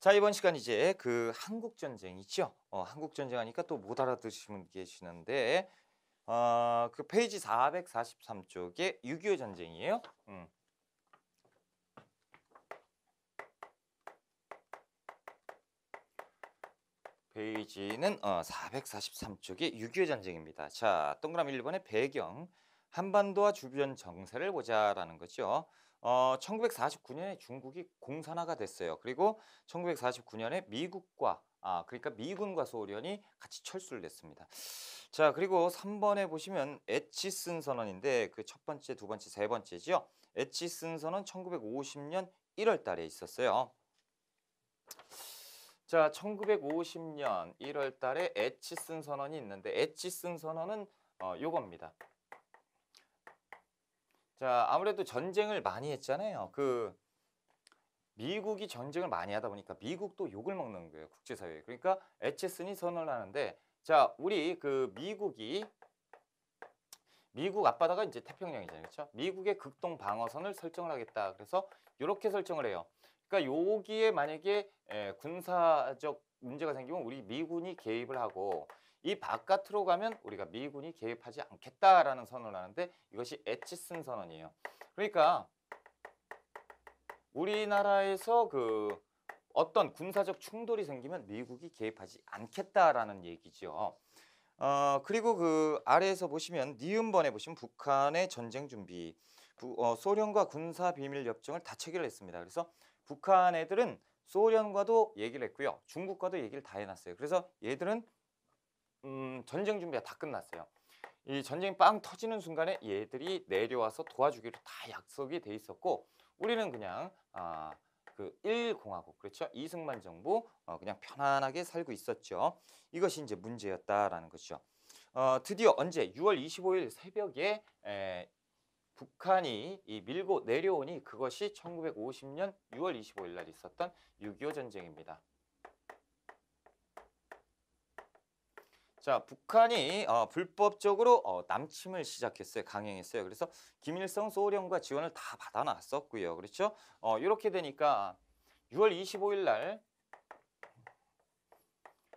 자 이번 시간 이제 그 한국 전쟁 이죠 어, 한국 전쟁 하니까 또 못 알아듣시는 계시는데 어, 그 페이지 443쪽에 6.25 전쟁이에요. 음. 페이지는 어, 4 4 3쪽에6.25 전쟁입니다. 자, 동그라미 1번의 배경, 한반도와 주변 정세를 보자라는 거죠. 어, 1949년에 중국이 공산화가 됐어요. 그리고 1949년에 미국과 아, 그러니까 미군과 소련이 같이 철수를 냈습니다. 자, 그리고 3번에 보시면 에치슨 선언인데 그 첫 번째, 두 번째, 세 번째지요. 에치슨 선언 1950년 1월 달에 있었어요. 자, 1950년 1월 달에 에치슨 선언이 있는데 에치슨 선언은 어, 요겁니다. 자, 아무래도 전쟁을 많이 했잖아요. 그 미국이 전쟁을 많이 하다 보니까 미국도 욕을 먹는 거예요. 국제사회에. 그러니까 에체슨이 선언을 하는데 자, 우리 그 미국이 미국 앞바다가 이제 태평양이잖아요. 그렇죠? 미국의 극동 방어선을 설정을 하겠다. 그래서 이렇게 설정을 해요. 그러니까 여기에 만약에 예, 군사적 문제가 생기면 우리 미군이 개입을 하고 이 바깥으로 가면 우리가 미군이 개입하지 않겠다라는 선언을 하는데 이것이 에치슨 선언이에요. 그러니까 우리나라에서 그 어떤 군사적 충돌이 생기면 미국이 개입하지 않겠다라는 얘기죠. 어, 그리고 그 아래에서 보시면 니은번에 보시면 북한의 전쟁 준비 부, 어, 소련과 군사 비밀 협정을 다 체결했습니다. 그래서 북한 애들은 소련과도 얘기를 했고요. 중국과도 얘기를 다 해놨어요. 그래서 얘들은 음, 전쟁 준비가 다 끝났어요. 이 전쟁이 빵 터지는 순간에 얘들이 내려와서 도와주기로 다 약속이 돼 있었고 우리는 그냥 아, 그 일공화국 그렇죠? 이승만 정부 어, 그냥 편안하게 살고 있었죠. 이것이 이제 문제였다라는 것이죠. 어, 드디어 언제 6월 25일 새벽에 에, 북한이 이 밀고 내려오니 그것이 1950년 6월 25일 날 있었던 6.25 전쟁입니다. 자, 북한이 어, 불법적으로 어, 남침을 시작했어요. 강행했어요. 그래서 김일성 소련과 지원을 다 받아놨었고요. 그렇죠? 어, 이렇게 되니까 6월 25일 날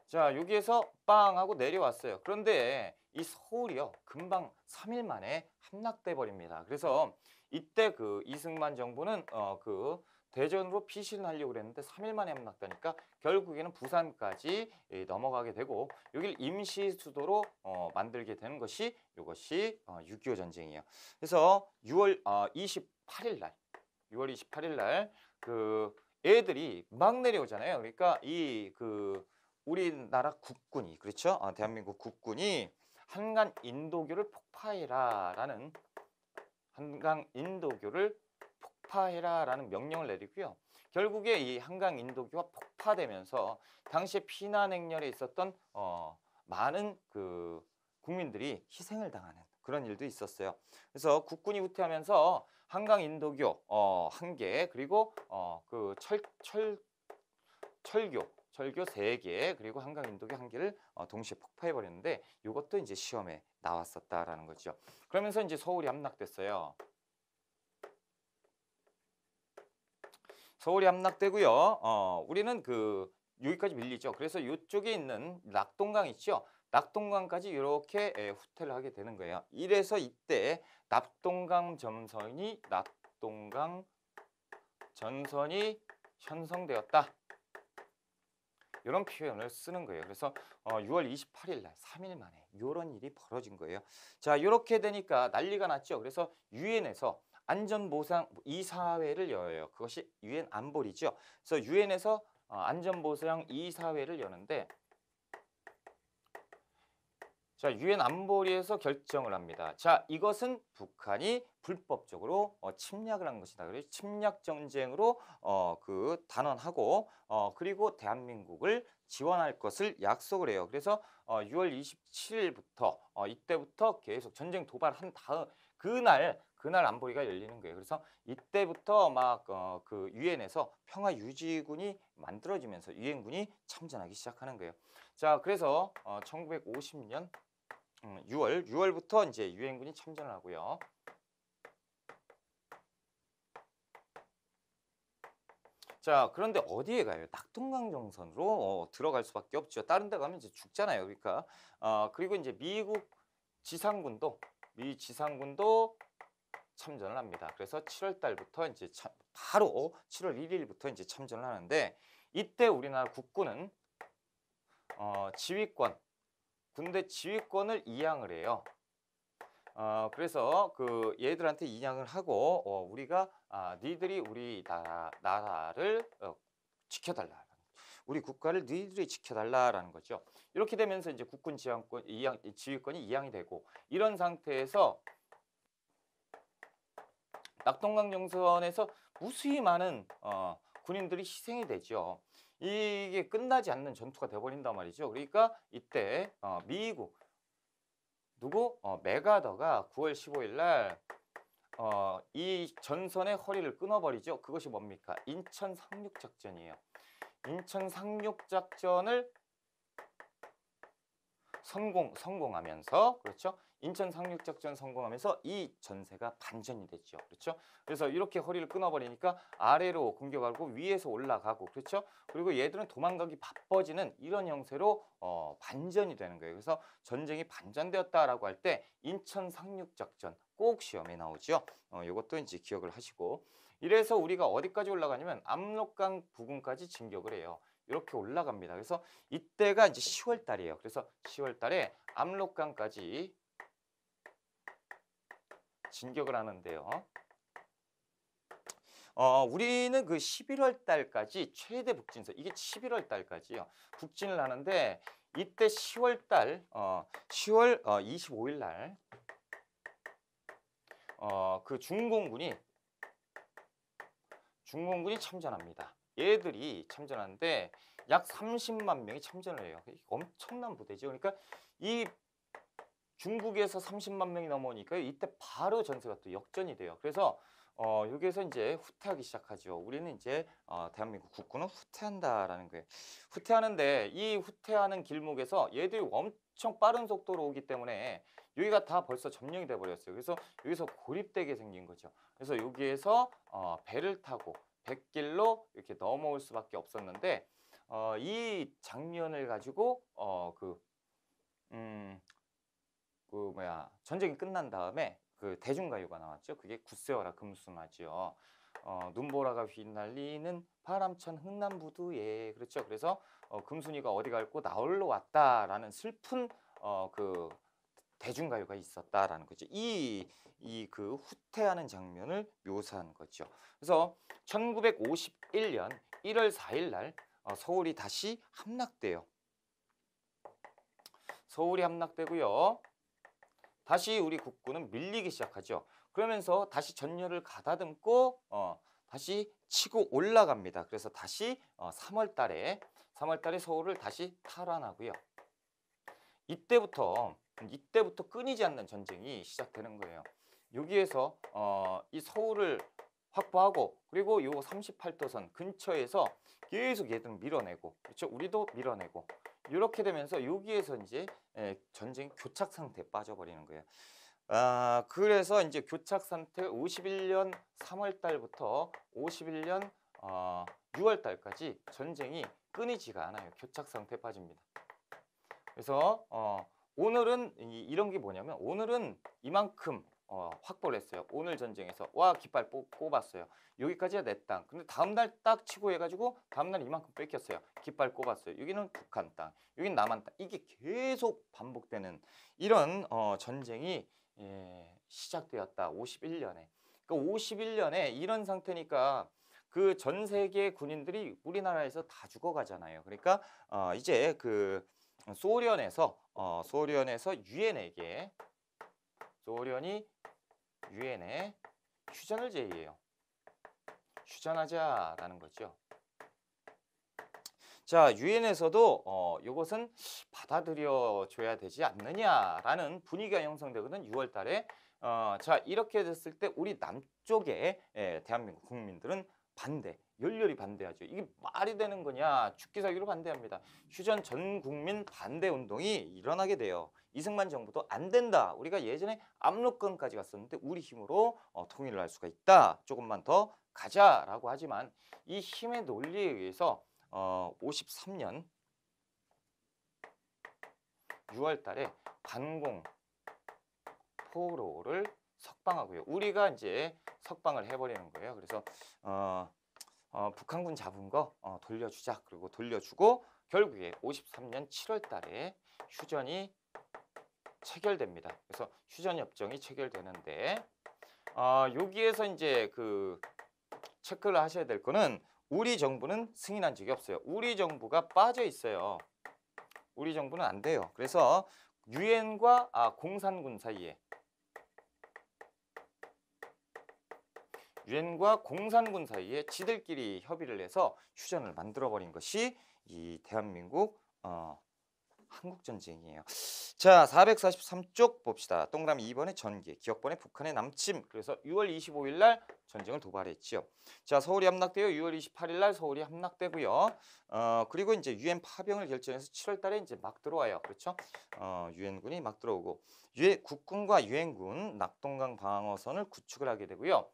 자, 여기에서 빵 하고 내려왔어요. 그런데 이 서울이요. 금방 3일 만에 함락돼 버립니다. 그래서 이때 그 이승만 정부는 어, 그 대전으로 피신을 하려고 그랬는데 3일 만에 함락되니까 결국에는 부산까지 예, 넘어가게 되고 여기를 임시 수도로 어, 만들게 되는 것이 이것이 어, 6.25 전쟁이에요. 그래서 6월 어, 28일 날 6월 28일 날그 애들이 막 내려오잖아요. 그러니까 이 그 우리나라 국군이 그렇죠? 아, 대한민국 국군이 한강 인도교를 폭파해라라는 한강 인도교를 폭파해라라는 명령을 내리고요. 결국에 이 한강 인도교가 폭파되면서 당시 피난 행렬에 있었던 어, 많은 그 국민들이 희생을 당하는 그런 일도 있었어요. 그래서 국군이 후퇴하면서 한강 인도교 어, 한 개, 그리고 어, 그 철, 철, 철교, 철교 세 개, 그리고 한강 인도교 한 개를 어, 동시에 폭파해 버렸는데 이것도 이제 시험에 나왔었다라는 거죠. 그러면서 이제 서울이 함락됐어요. 서울이 함락되고요. 어, 우리는 그 여기까지 밀리죠. 그래서 이쪽에 있는 낙동강 있죠. 낙동강까지 이렇게 예, 후퇴를 하게 되는 거예요. 이래서 이때 낙동강 점선이 낙동강 전선이 형성되었다. 이런 표현을 쓰는 거예요. 그래서 어, 6월 28일 날 3일 만에 이런 일이 벌어진 거예요. 자 이렇게 되니까 난리가 났죠. 그래서 유엔에서 안전보상 이사회를 열어요. 그것이 유엔 안보리죠. 그래서 유엔에서 어, 안전보상 이사회를 여는데 자, 유엔 안보리에서 결정을 합니다. 자, 이것은 북한이 불법적으로 어, 침략을 한 것이다. 그래서 침략 전쟁으로 어, 그 단언하고 어, 그리고 대한민국을 지원할 것을 약속을 해요. 그래서 어, 6월 27일부터 어, 이때부터 계속 전쟁 도발한 다음 그날 그날 안보리가 열리는 거예요. 그래서 이때부터 막그 어, 유엔에서 평화 유지군이 만들어지면서 유엔군이 참전하기 시작하는 거예요. 자, 그래서 어, 1950년 음, 6월 6월부터 이제 유엔군이 참전을 하고요. 자 그런데 어디에 가요? 낙동강 정선으로 어, 들어갈 수밖에 없죠. 다른 데 가면 이제 죽잖아요. 그러니까 어, 그리고 이제 미국 지상군도 미 지상군도 참전을 합니다. 그래서 7월 달부터 이제 참, 바로 7월 1일부터 이제 참전을 하는데 이때 우리나라 국군은 어, 지휘권 군대 지휘권을 이양을 해요. 어, 그래서 그 얘들한테 이양을 하고 어, 우리가 아, 니들이 우리 나라, 나라를 어, 지켜달라. 우리 국가를 너희들이 지켜달라라는 거죠. 이렇게 되면서 이제 국군 지휘권, 이양, 지휘권이 이양이 되고 이런 상태에서 낙동강 정선에서 무수히 많은 어, 군인들이 희생이 되죠. 이게 끝나지 않는 전투가 돼버린단 말이죠. 그러니까 이때 어, 미국 누구? 어, 메가더가 9월 15일 날 어, 전선의 허리를 끊어버리죠. 그것이 뭡니까? 인천 상륙 작전이에요. 인천 상륙 작전을 성공 성공하면서 그렇죠? 인천 상륙작전 성공하면서 이 전세가 반전이 됐죠. 그렇죠? 그래서 이렇게 허리를 끊어버리니까 아래로 공격하고 위에서 올라가고 그렇죠? 그리고 얘들은 도망가기 바빠지는 이런 형태로 어, 반전이 되는 거예요. 그래서 전쟁이 반전되었다라고 할 때 인천 상륙작전 꼭 시험에 나오죠. 어, 이것도 이제 기억을 하시고 이래서 우리가 어디까지 올라가냐면 압록강 부근까지 진격을 해요. 이렇게 올라갑니다. 그래서 이때가 이제 10월 달이에요. 그래서 10월 달에 압록강까지 진격을 하는데요. 어, 우리는 그 11월 달까지 최대 북진서 이게 11월 달까지요. 북진을 하는데 이때 10월 달 어, 10월 어, 25일 날 어, 그 중공군이 중공군이 참전합니다. 얘들이 참전하는데 약 30만 명이 참전을 해요. 그러니까 엄청난 부대죠. 그러니까 이 중국에서 30만 명이 넘어오니까 이때 바로 전세가 또 역전이 돼요. 그래서 어, 여기에서 이제 후퇴하기 시작하죠. 우리는 이제 어, 대한민국 국군은 후퇴한다라는 거예요. 후퇴하는데 이 후퇴하는 길목에서 얘들이 엄청 빠른 속도로 오기 때문에 여기가 다 벌써 점령이 돼 버렸어요. 그래서 여기서 고립되게 생긴 거죠. 그래서 여기에서 어, 배를 타고 백길로 이렇게 넘어올 수밖에 없었는데 어, 이 장면을 가지고 어, 그 음, 그 뭐야 전쟁이 끝난 다음에 그 대중가요가 나왔죠. 그게 굳세어라 금수마지요. 어, 눈보라가 휘날리는 파람천 흥남부두에 예, 그렇죠. 그래서 어, 금순이가 어디 갈고 나홀로 왔다라는 슬픈 어, 그 대중가요가 있었다라는 거죠. 이 이 그 후퇴하는 장면을 묘사한 거죠. 그래서 1951년 1월 4일 날 어, 서울이 다시 함락돼요. 서울이 함락되고요. 다시 우리 국군은 밀리기 시작하죠. 그러면서 다시 전열을 가다듬고 어, 다시 치고 올라갑니다. 그래서 다시 어, 3월 달에 3월 달에 서울을 다시 탈환하고요. 이때부터 이때부터 끊이지 않는 전쟁이 시작되는 거예요. 여기에서 어, 이 서울을 확보하고 그리고 요 38도선 근처에서 계속 얘들은 밀어내고 그렇죠? 우리도 밀어내고 이렇게 되면서 여기에서 이제 예, 전쟁 교착 상태 에 빠져버리는 거예요. 아, 그래서 이제 교착 상태 51년 3월 달부터 51년 어, 6월 달까지 전쟁이 끊이지가 않아요. 교착 상태 빠집니다. 그래서 어, 오늘은 이, 런게 뭐냐면 오늘은 이만큼 어, 확보를 했어요. 오늘 전쟁에서 와 깃발 뽑, 꼽았어요. 여기까지가 내 땅. 근데 다음 날 딱 치고 해가지고 다음 날 이만큼 뺏겼어요. 깃발 꼽았어요. 여기는 북한 땅, 여기는 남한 땅. 이게 계속 반복되는 이런 어, 전쟁이 예, 시작되었다. 51년에. 그러니까 51년에 이런 상태니까 그 전 세계 군인들이 우리나라에서 다 죽어가잖아요. 그러니까 어, 이제 그 소련에서 어, 소련에서 유엔에게 소련이 유엔에 휴전을 제의해요. 휴전하자라는 거죠. 자, 유엔에서도 어, 이것은 받아들여줘야 되지 않느냐라는 분위기가 형성되거든 6월 달에. 어, 자, 이렇게 됐을 때 우리 남쪽의 예, 대한민국 국민들은 반대, 열렬히 반대하죠. 이게 말이 되는 거냐? 죽기살기로 반대합니다. 휴전 전 국민 반대 운동이 일어나게 돼요. 이승만 정부도 안 된다. 우리가 예전에 압록강까지 갔었는데 우리 힘으로 어, 통일을 할 수가 있다. 조금만 더 가자라고 하지만 이 힘의 논리에 의해서 어, 53년 6월 달에 반공 포로를 석방하고요. 우리가 이제 석방을 해버리는 거예요. 그래서 어, 어, 북한군 잡은 거 어, 돌려주자. 그리고 돌려주고 결국에 53년 7월 달에 휴전이 체결됩니다. 그래서 휴전협정이 체결되는데 어, 여기에서 이제 그 체크를 하셔야 될 거는 우리 정부는 승인한 적이 없어요. 우리 정부가 빠져 있어요. 우리 정부는 안 돼요. 그래서 유엔과 아, 공산군 사이에 유엔과 공산군 사이에 지들끼리 협의를 해서 휴전을 만들어버린 것이 이 대한민국 어, 한국전쟁이에요. 자, 443쪽 봅시다. 동그라미 2번의 전개, 기억번에 북한의 남침. 그래서 6월 25일 날 전쟁을 도발했지요. 자, 서울이 함락되어 6월 28일 날 서울이 함락되고요. 어, 그리고 이제 유엔 파병을 결정해서 7월 달에 이제 막 들어와요. 그렇죠? 어, 유엔군이 막 들어오고. 유엔 국군과 유엔군 낙동강 방어선을 구축을 하게 되고요.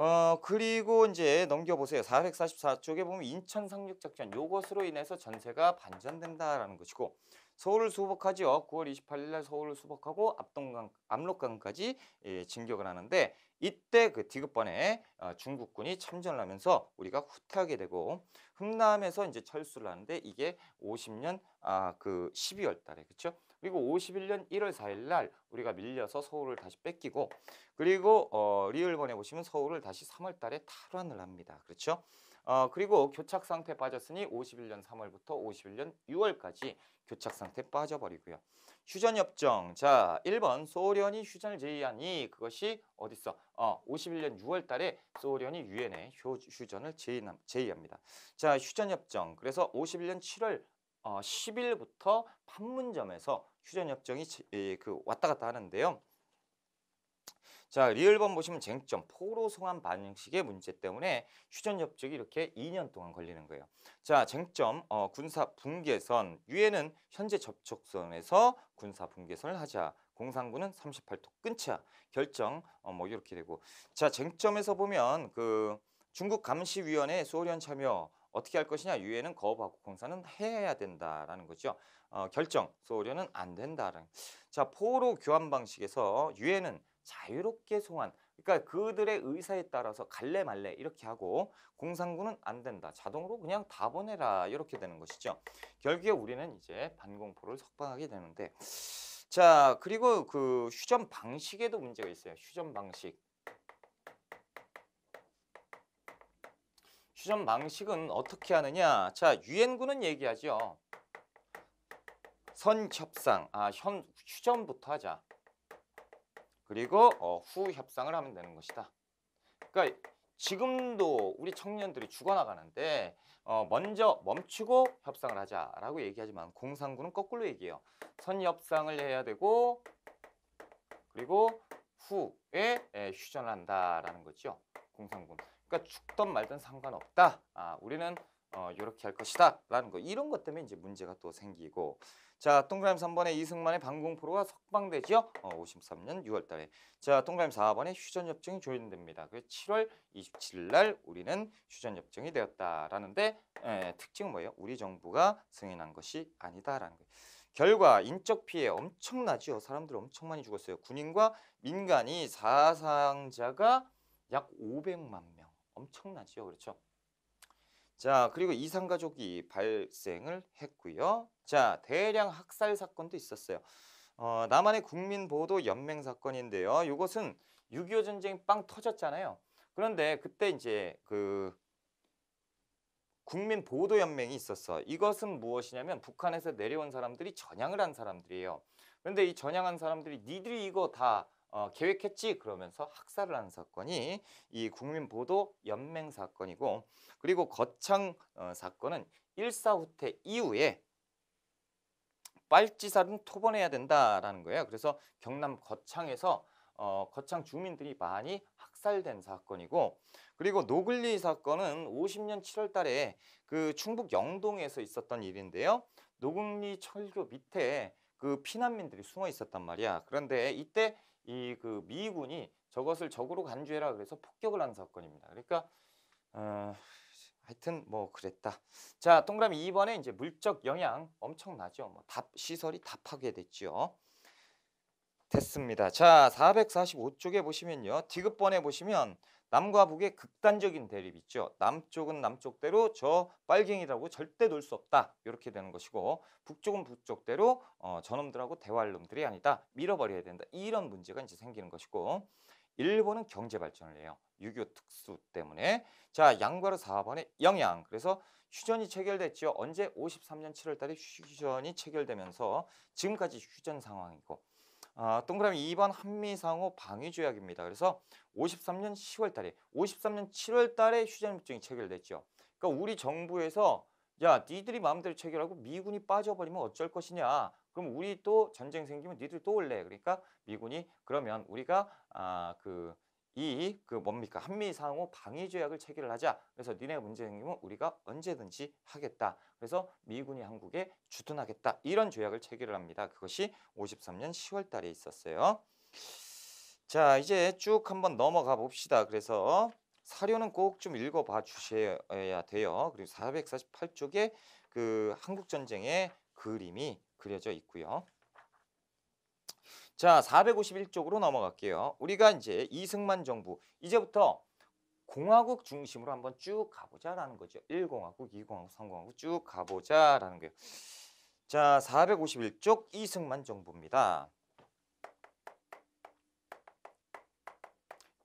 어 그리고 이제 넘겨보세요. 444쪽에 보면 인천 상륙작전 요것으로 인해서 전세가 반전된다라는 것이고 서울을 수복하지요. 9월 28일 날 서울을 수복하고 압동강, 압록강까지 예, 진격을 하는데 이때 그 디귿번에 어, 중국군이 참전을 하면서 우리가 후퇴하게 되고 흥남에서 이제 철수를 하는데 이게 50년 아그 12월 달에 그렇죠? 그리고 51년 1월 4일 날 우리가 밀려서 서울을 다시 뺏기고 그리고 어, 리을번에 보시면 서울을 다시 3월 달에 탈환을 합니다. 그렇죠? 어, 그리고 교착 상태 빠졌으니 51년 3월부터 51년 6월까지 교착 상태 빠져버리고요. 휴전 협정. 자, 1번 소련이 휴전을 제의하니 그것이 어디 있어? 어, 51년 6월 달에 소련이 유엔에 휴전을 제의합니다. 자, 휴전 협정. 그래서 51년 7월 어, 10일부터 판문점에서 휴전협정이 예, 그 왔다 갔다 하는데요. 자리얼번 보시면 쟁점 포로 송환 방식의 문제 때문에 휴전협정이 이렇게 2년 동안 걸리는 거예요. 자 쟁점 어, 군사 붕괴선 유엔은 현재 접촉선에서 군사 붕괴선을 하자 공산군은 38도 끊자 결정 어, 뭐 이렇게 되고 자 쟁점에서 보면 그 중국 감시위원회 소련 참여 어떻게 할 것이냐 유엔은 거부하고 공사는 해야 된다라는 거죠. 어, 결정 소련은 안 된다라는. 자 포로 교환 방식에서 유엔은 자유롭게 송환 그러니까 그들의 의사에 따라서 갈래 말래 이렇게 하고 공산군은 안 된다. 자동으로 그냥 다 보내라 이렇게 되는 것이죠. 결국에 우리는 이제 반공포를 석방하게 되는데 자 그리고 그 휴전 방식에도 문제가 있어요. 휴전 방식 추전 방식은 어떻게 하느냐? 자, 유엔군은 얘기하죠. 선 협상, 아, 현, 휴전부터 하자. 그리고 어, 후 협상을 하면 되는 것이다. 그러니까 지금도 우리 청년들이 죽어나가는데 어, 먼저 멈추고 협상을 하자라고 얘기하지만 공산군은 거꾸로 얘기해요. 선 협상을 해야 되고 그리고 후에 휴전 한다라는 거죠. 공산군. 그러니까 죽든 말든 상관없다. 아, 우리는 어, 이렇게 할 것이다 라는 거 이런 것 때문에 이제 문제가 또 생기고 자 동그라미 3번에 이승만의 방공포로가 석방되지요 어, 53년 6월 달에 자 동그라미 4번에 휴전협정이 조인됩니다 그 7월 27일 날 우리는 휴전협정이 되었다라는데 에, 예, 특징은 뭐예요? 우리 정부가 승인한 것이 아니다라는 거예요 결과 인적 피해 엄청나죠 사람들 엄청 많이 죽었어요 군인과 민간이 사상자가 약 500만 명 엄청나죠 그렇죠? 자, 그리고 이산가족이 발생을 했고요. 자, 대량 학살 사건도 있었어요. 어, 남한의 국민보도 연맹 사건인데요. 이것은 6.25 전쟁이 빵 터졌잖아요. 그런데 그때 이제 그 국민 보도 연맹이 있었어. 이것은 무엇이냐면 북한에서 내려온 사람들이 전향을 한 사람들이에요. 그런데 이 전향한 사람들이 니들이 이거 다 어, 계획했지 그러면서 학살을 한 사건이 이 국민보도 연맹 사건이고 그리고 거창 어, 사건은 일사후퇴 이후에 빨치살은 토번해야 된다라는 거예요. 그래서 경남 거창에서 어, 거창 주민들이 많이 학살된 사건이고 그리고 노글리 사건은 50년 7월 달에 그 충북 영동에서 있었던 일인데요. 노글리 철교 밑에 그 피난민들이 숨어 있었단 말이야. 그런데 이때 이그 미군이 저것을 적으로 간주해라 그래서 폭격을 한 사건입니다. 그러니까 어, 하여튼 뭐 그랬다. 자, 동그라미 2번에 이제 물적 영향 엄청나죠. 뭐 답, 시설이 다 파괴됐죠. 됐습니다. 자, 445쪽에 보시면요. 디귿번에 보시면 남과 북의 극단적인 대립 있죠. 남쪽은 남쪽대로 저 빨갱이라고 절대 놀 수 없다. 이렇게 되는 것이고 북쪽은 북쪽대로 어, 저놈들하고 대화할 놈들이 아니다. 밀어버려야 된다. 이런 문제가 이제 생기는 것이고 일본은 경제 발전을 해요. 유교 특수 때문에. 자, 양과로 4번의 영향. 그래서 휴전이 체결됐죠. 언제? 53년 7월 달에 휴전이 체결되면서 지금까지 휴전 상황이고 아, 동그라미 2번 한미상호 방위조약입니다. 그래서 53년 10월 달에 53년 7월 달에 휴전협정이 체결됐죠. 그러니까 우리 정부에서 야 니들이 마음대로 체결하고 미군이 빠져버리면 어쩔 것이냐 그럼 우리 또 전쟁 생기면 니들 또 올래 그러니까 미군이 그러면 우리가 아그 이그 뭡니까 한미 상호 방위 조약을 체결을 하자. 그래서 니네 문제 생기면 우리가 언제든지 하겠다. 그래서 미군이 한국에 주둔하겠다. 이런 조약을 체결을 합니다. 그것이 53년 10월 달에 있었어요. 자, 이제 쭉 한번 넘어가 봅시다. 그래서 사료는 꼭 좀 읽어봐 주셔야 돼요. 그리고 448쪽에 그 한국 전쟁의 그림이 그려져 있고요. 자, 451쪽으로 넘어갈게요. 우리가 이제 이승만 정부 이제부터 공화국 중심으로 한번 쭉 가보자라는 거죠. 1공화국, 2공화국, 3공화국 쭉 가보자라는 거예요. 자, 451쪽 이승만 정부입니다.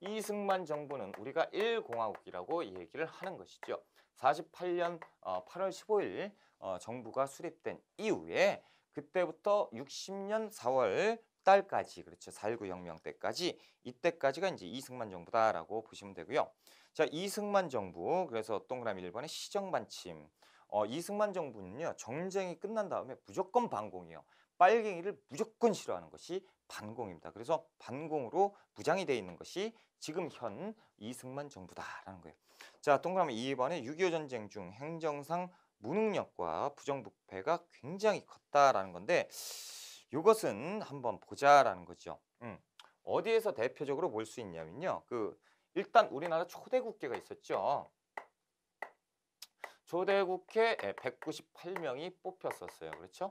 이승만 정부는 우리가 1공화국이라고 얘기를 하는 것이죠. 48년 8월 15일 정부가 수립된 이후에 그때부터 60년 4월 딸까지 그렇죠. 살구 혁명 때까지 이때까지가 이제 이승만 정부다라고 보시면 되고요. 자, 이승만 정부 그래서 동그라미 1번에 시정 반침. 어, 이승만 정부는요. 정쟁이 끝난 다음에 무조건 반공이요. 빨갱이를 무조건 싫어하는 것이 반공입니다. 그래서 반공으로 무장이 돼 있는 것이 지금 현 이승만 정부다라는 거예요. 자, 동그라미 2번에 6.25 전쟁 중 행정상 무능력과 부정부패가 굉장히 컸다라는 건데 이것은 한번 보자라는 거죠. 음. 어디에서 대표적으로 볼 수 있냐면요. 그 일단 우리나라 초대 국회가 있었죠. 초대 국회 198명이 예, 뽑혔었어요. 그렇죠?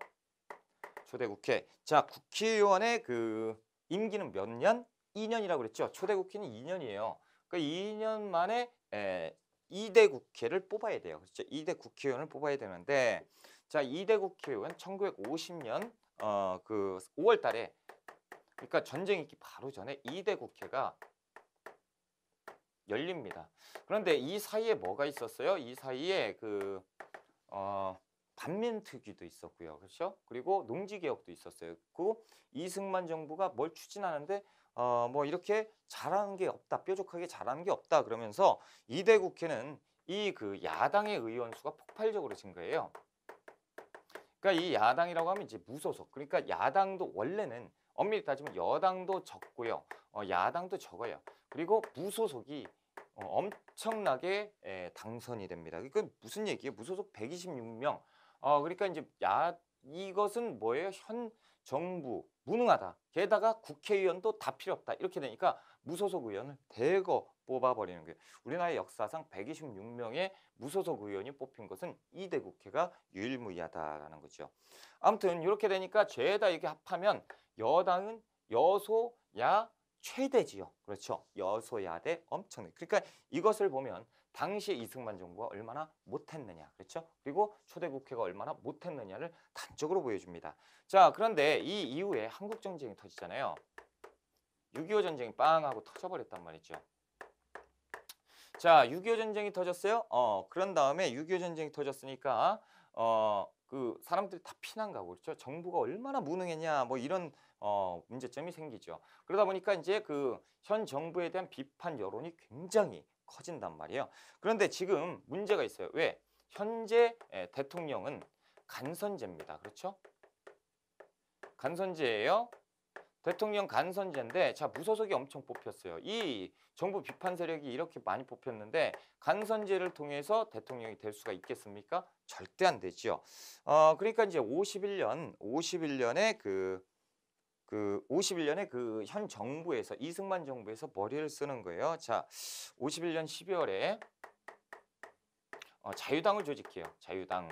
초대 국회. 자, 국회의원의 그 임기는 몇 년? 2년이라고 그랬죠. 초대 국회는 2년이에요. 그러 그러니까 2년 만에 에, 예, 2대 국회를 뽑아야 돼요. 그렇죠? 2대 국회의원을 뽑아야 되는데 자, 2대 국회의원 1950년 어, 그 5월 달에 그러니까 전쟁이 있기 바로 전에 2대 국회가 열립니다. 그런데 이 사이에 뭐가 있었어요? 이 사이에 그 어, 반민특위도 있었고요. 그렇죠? 그리고 농지개혁도 있었어요. 그 이승만 정부가 뭘 추진하는데 어, 뭐 이렇게 잘하는 게 없다, 뾰족하게 잘하는 게 없다 그러면서 이대 국회는 이 그 야당의 의원 수가 폭발적으로 증가해요. 그러니까 이 야당이라고 하면 이제 무소속. 그러니까 야당도 원래는 엄밀히 따지면 여당도 적고요. 어, 야당도 적어요. 그리고 무소속이 어, 엄청나게 에, 예, 당선이 됩니다. 그러 니까 무슨 얘기예요? 무소속 126명. 어, 그러니까 이제 야 이것은 뭐예요? 현 정부 무능하다. 게다가 국회의원도 다 필요 없다. 이렇게 되니까 무소속 의원을 대거 뽑아버리는 거예요. 우리나라 의 역사상 126명의 무소속 의원이 뽑힌 것은 이 대 국회가 유일무이하다라는 거죠. 아무튼 이렇게 되니까 죄다 이렇게 합하면 여당은 여소야 최대지요. 그렇죠. 여소야대 엄청나게. 그러니까 이것을 보면 당시에 이승만 정부가 얼마나 못했느냐 그렇죠? 그리고 초대 국회가 얼마나 못했느냐를 단적으로 보여줍니다. 자 그런데 이 이후에 한국 전쟁이 터지잖아요. 6.25 전쟁이 빵 하고 터져버렸단 말이죠. 자, 6.25 전쟁이 터졌어요. 어, 그런 다음에 6.25 전쟁이 터졌으니까 어, 그 사람들이 다 피난 가고 그렇죠. 정부가 얼마나 무능했냐 뭐 이런 어, 문제점이 생기죠. 그러다 보니까 이제 그 현 정부에 대한 비판 여론이 굉장히 커진단 말이에요. 그런데 지금 문제가 있어요. 왜? 현재 예, 대통령은 간선제입니다. 그렇죠? 간선제예요. 대통령 간선제인데 자 무소속이 엄청 뽑혔어요. 이 정부 비판 세력이 이렇게 많이 뽑혔는데 간선제를 통해서 대통령이 될 수가 있겠습니까? 절대 안 되지요. 어 그러니까 이제 51년 51년에 그그 51년에 그 현 정부에서 이승만 정부에서 머리를 쓰는 거예요. 자, 51년 12월에 어, 자유당을 조직해요. 자유당.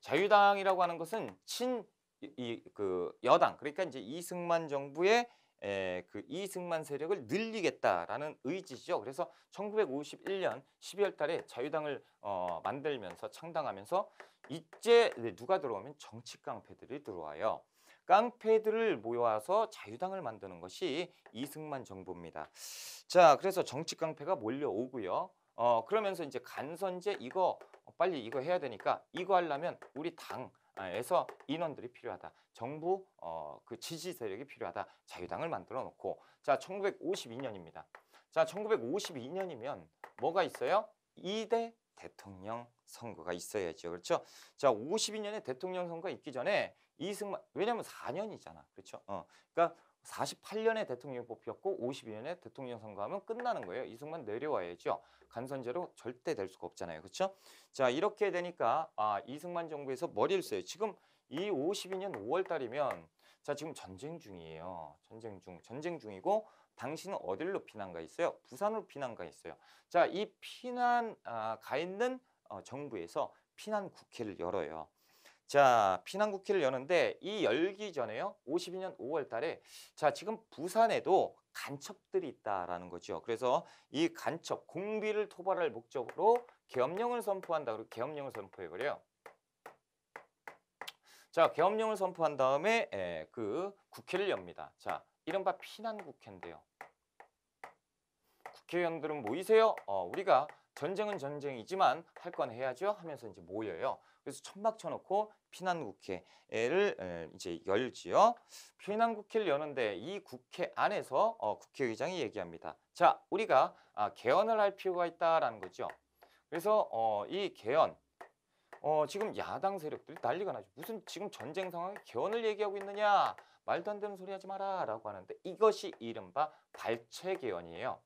자유당이라고 하는 것은 친이그 여당 그러니까 이제 이승만 정부의 에, 그 이승만 세력을 늘리겠다라는 의지죠. 그래서 1951년 12월 달에 자유당을 어, 만들면서 창당하면서 이제 누가 들어오면 정치 깡패들이 들어와요. 깡패들을 모여와서 자유당을 만드는 것이 이승만 정부입니다. 자, 그래서 정치 깡패가 몰려오고요. 어, 그러면서 이제 간선제 이거 어, 빨리 이거 해야 되니까 이거 하려면 우리 당 에서 인원들이 필요하다. 정부 어, 그 지지 세력이 필요하다. 자유당을 만들어 놓고 자 1952년입니다. 자 1952년이면 뭐가 있어요? 이대 대통령 선거가 있어야죠. 그렇죠? 자 52년에 대통령 선거 가 있기 전에 이승만 왜냐면 4년이잖아. 그렇죠? 어. 그러니까 48년에 대통령 뽑혔고 52년에 대통령 선거하면 끝나는 거예요. 이승만 내려와야죠. 간선제로 절대 될 수가 없잖아요. 그렇죠? 자, 이렇게 되니까 아, 이승만 정부에서 머리를 써요. 지금 이 52년 5월 달이면 자, 지금 전쟁 중이에요. 전쟁 중. 전쟁 중이고 당신은 어디로 피난 가 있어요? 부산으로 피난 가 있어요. 자, 이 피난 아, 가 있는 어, 정부에서 피난 국회를 열어요. 자, 피난국회를 여는데 이 열기 전에요. 52년 5월 달에 자, 지금 부산에도 간첩들이 있다라는 거죠. 그래서 이 간첩 공비를 토벌할 목적으로 계엄령을 선포한다. 그리고 계엄령을 선포해 버려요. 자, 계엄령을 선포한 다음에 에, 예, 그 국회를 엽니다. 자, 이른바 피난 국회인데요. 국회의원들은 모이세요. 어, 우리가 전쟁은 전쟁이지만 할 건 해야죠 하면서 이제 모여요. 그래서 천막 쳐놓고 피난국회를 이제 열지요. 피난국회를 여는데 이 국회 안에서 어, 국회의장이 얘기합니다. 자, 우리가 아, 개헌을 할 필요가 있다라는 거죠. 그래서 어, 이 개헌, 어, 지금 야당 세력들이 난리가 나죠. 무슨 지금 전쟁 상황에 개헌을 얘기하고 있느냐. 말도 안 되는 소리 하지 마라 라고 하는데 이것이 이른바 발췌개헌이에요.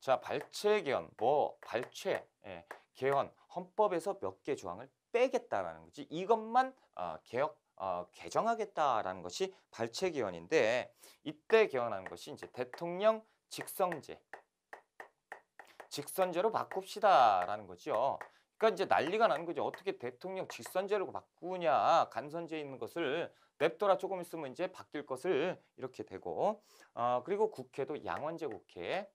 자, 발췌개헌, 뭐 발췌, 예, 개헌. 헌법에서 몇 개 조항을 빼겠다라는 거지. 이것만 어, 개혁 어, 개정하겠다라는 것이 발췌개헌인데 이때 개헌하는 것이 이제 대통령 직선제 직선제로 바꿉시다라는 거죠. 그러니까 이제 난리가 나는 거죠. 어떻게 대통령 직선제로 바꾸냐 간선제 있는 것을 냅둬라 조금 있으면 이제 바뀔 것을 이렇게 되고 어, 그리고 국회도 양원제 국회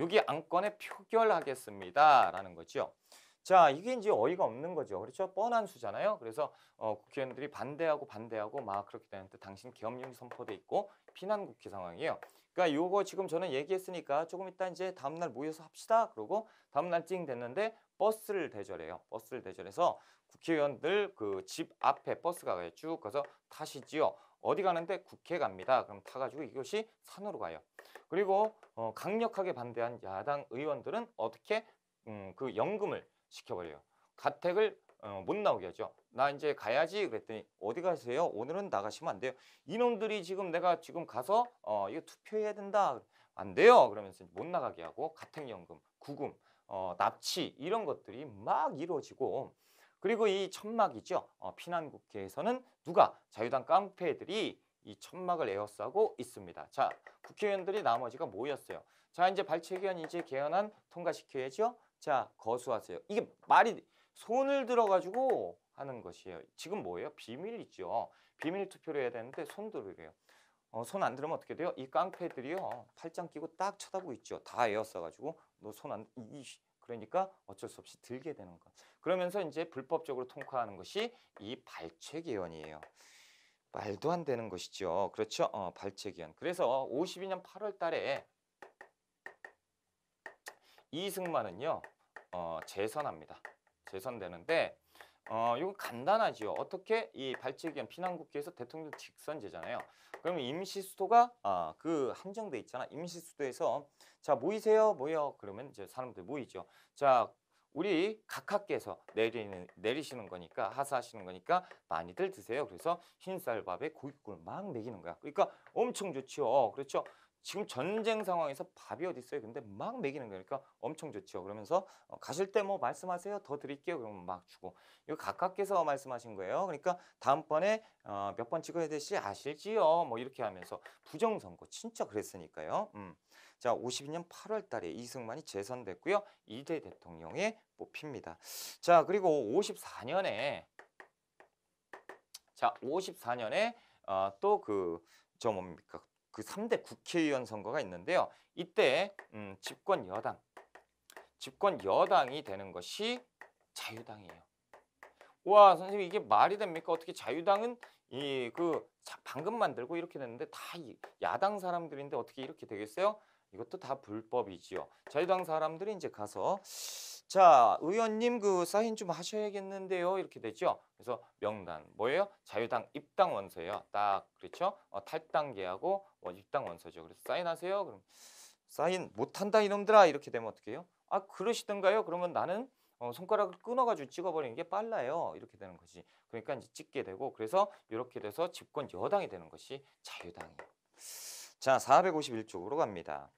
여기 안건에 표결하겠습니다. 라는 거죠. 자, 이게 이제 어이가 없는 거죠. 그렇죠? 뻔한 수잖아요. 그래서 어, 국회의원들이 반대하고 반대하고 막 그렇게 되는데 당신 계엄령 선포돼 있고 피난 국회 상황이에요. 그러니까 요거 지금 저는 얘기했으니까 조금 이따 이제 다음 날 모여서 합시다. 그러고 다음 날찡 됐는데 버스를 대절해요. 버스를 대절해서 국회의원들 그 집 앞에 버스가 쭉 가서 타시지요. 어디 가는데 국회 갑니다. 그럼 타가지고 이것이 산으로 가요. 그리고 어, 강력하게 반대한 야당 의원들은 어떻게 음, 그 연금을 시켜버려요. 가택을 어, 못 나오게 하죠. 나 이제 가야지 그랬더니 어디 가세요? 오늘은 나가시면 안 돼요. 이놈들이 지금 내가 지금 가서 어, 이거 투표해야 된다. 안 돼요. 그러면서 못 나가게 하고 가택연금, 구금, 어, 납치 이런 것들이 막 이루어지고 그리고 이 천막이죠. 어, 피난국회에서는 누가 자유당 깡패들이 이 천막을 에어싸고 있습니다. 자, 국회의원들이 나머지가 모였어요. 자, 이제 발췌기원 이제 개헌안 통과시켜야죠. 자, 거수하세요. 이게 말이 손을 들어가지고 하는 것이에요. 지금 뭐예요? 비밀이죠. 비밀 투표를 해야 되는데 손 들으래요. 어, 손 안 들으면 어떻게 돼요? 이 깡패들이요. 팔짱 끼고 딱 쳐다보고 있죠. 다에어싸가지고너 손 안... 이, 그러니까 어쩔 수 없이 들게 되는 것. 그러면서 이제 불법적으로 통과하는 것이 이 발췌개헌이에요. 말도 안 되는 것이죠. 그렇죠? 어, 발췌개헌. 그래서 52년 8월 달에 이승만은요. 어, 재선합니다. 재선되는데 어, 이거 간단하지요. 어떻게 이발치기한 피난국기에서 대통령 직선제잖아요. 그러면 임시수도가 아, 그한정돼 있잖아. 임시수도에서 자 모이세요, 모여. 그러면 이제 사람들 모이죠. 자 우리 각하께서 내리는 내리시는 거니까 하사하시는 거니까 많이들 드세요. 그래서 흰쌀밥에 고깃국을 막 먹이는 거야. 그러니까 엄청 좋지요. 그렇죠? 지금 전쟁 상황에서 밥이 어디 있어요? 근데 막 먹이는 거니까 그러니까 엄청 좋죠. 그러면서 어, 가실 때 뭐 말씀하세요. 더 드릴게요. 그러면 막 주고. 이거 가깝게서 말씀하신 거예요. 그러니까 다음번에 어, 몇번 찍어야 될지 아실지요. 뭐 이렇게 하면서 부정선거 진짜 그랬으니까요. 음. 자, 52년 8월 달에 이승만이 재선됐고요. 이대 대통령에 뽑힙니다. 자, 그리고 54년에 자, 54년에 어, 또그 저 뭡니까? 그 3대 국회의원 선거가 있는데요. 이때 음, 집권 여당, 집권 여당이 되는 것이 자유당이에요. 와 선생님 이게 말이 됩니까? 어떻게 자유당은 이 그 방금 만들고 이렇게 됐는데 다 야당 사람들인데 어떻게 이렇게 되겠어요? 이것도 다 불법이지요. 자유당 사람들이 이제 가서 자, 의원님 그 사인 좀 하셔야겠는데요. 이렇게 되죠. 그래서 명단 뭐예요? 자유당 입당 원서예요. 딱 그렇죠? 어, 탈당계하고 어, 입당 원서죠. 그래서 사인하세요. 그럼 사인 못한다 이놈들아 이렇게 되면 어떡 해요? 아 그러시던가요? 그러면 나는 어, 손가락을 끊어가지고 찍어버리는 게 빨라요. 이렇게 되는 거지. 그러니까 이제 찍게 되고 그래서 이렇게 돼서 집권 여당이 되는 것이 자유당이에요. 자, 451쪽으로 갑니다.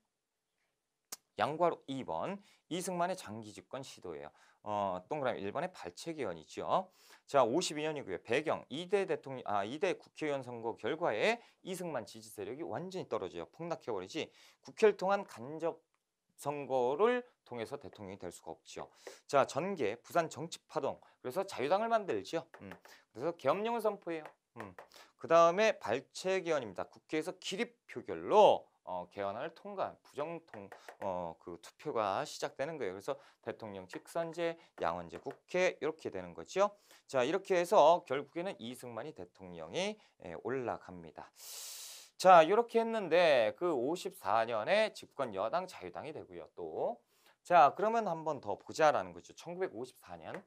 양괄호 2번 이승만의 장기 집권 시도예요. 어, 동그라미 1번의 발췌기원이죠. 자, 52년이고요. 배경 2대 대통령 아 이대 국회의원 선거 결과에 이승만 지지 세력이 완전히 떨어져요. 폭락해 버리지. 국회를 통한 간접 선거를 통해서 대통령이 될 수가 없죠 자, 전개 부산 정치 파동. 그래서 자유당을 만들지요. 음. 그래서 계엄령을 선포해요. 음. 그다음에 발췌 개헌입니다. 국회에서 기립 표결로 어, 개헌안을 통과한 부정통 어, 그 투표가 시작되는 거예요. 그래서 대통령 직선제, 양원제 국회 이렇게 되는 거죠. 자 이렇게 해서 결국에는 이승만이 대통령이 예, 올라갑니다. 자 이렇게 했는데 그 54년에 집권 여당 자유당이 되고요. 또자 그러면 한번 더 보자라는 거죠. 1954년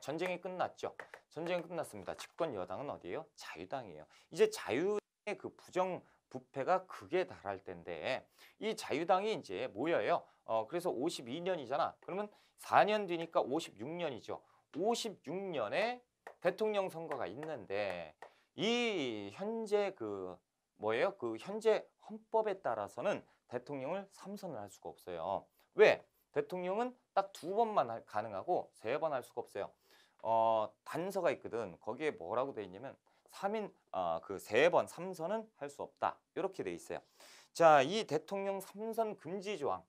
전쟁이 끝났죠. 전쟁이 끝났습니다. 집권 여당은 어디예요? 자유당이에요. 이제 자유 의그 부정 부패가 극에 달할 때인데 이 자유당이 이제 모여요. 어, 그래서 52년이잖아. 그러면 4년 뒤니까 56년이죠. 56년에 대통령 선거가 있는데 이 현재 그 뭐예요? 그 현재 헌법에 따라서는 대통령을 삼선을 할 수가 없어요. 왜? 대통령은 딱 두 번만 가능하고 세 번 할 수가 없어요. 어, 단서가 있거든. 거기에 뭐라고 돼 있냐면 3인 어, 아, 그 3번 3선은 할 수 없다. 이렇게 돼 있어요. 자, 이 대통령 3선 금지 조항.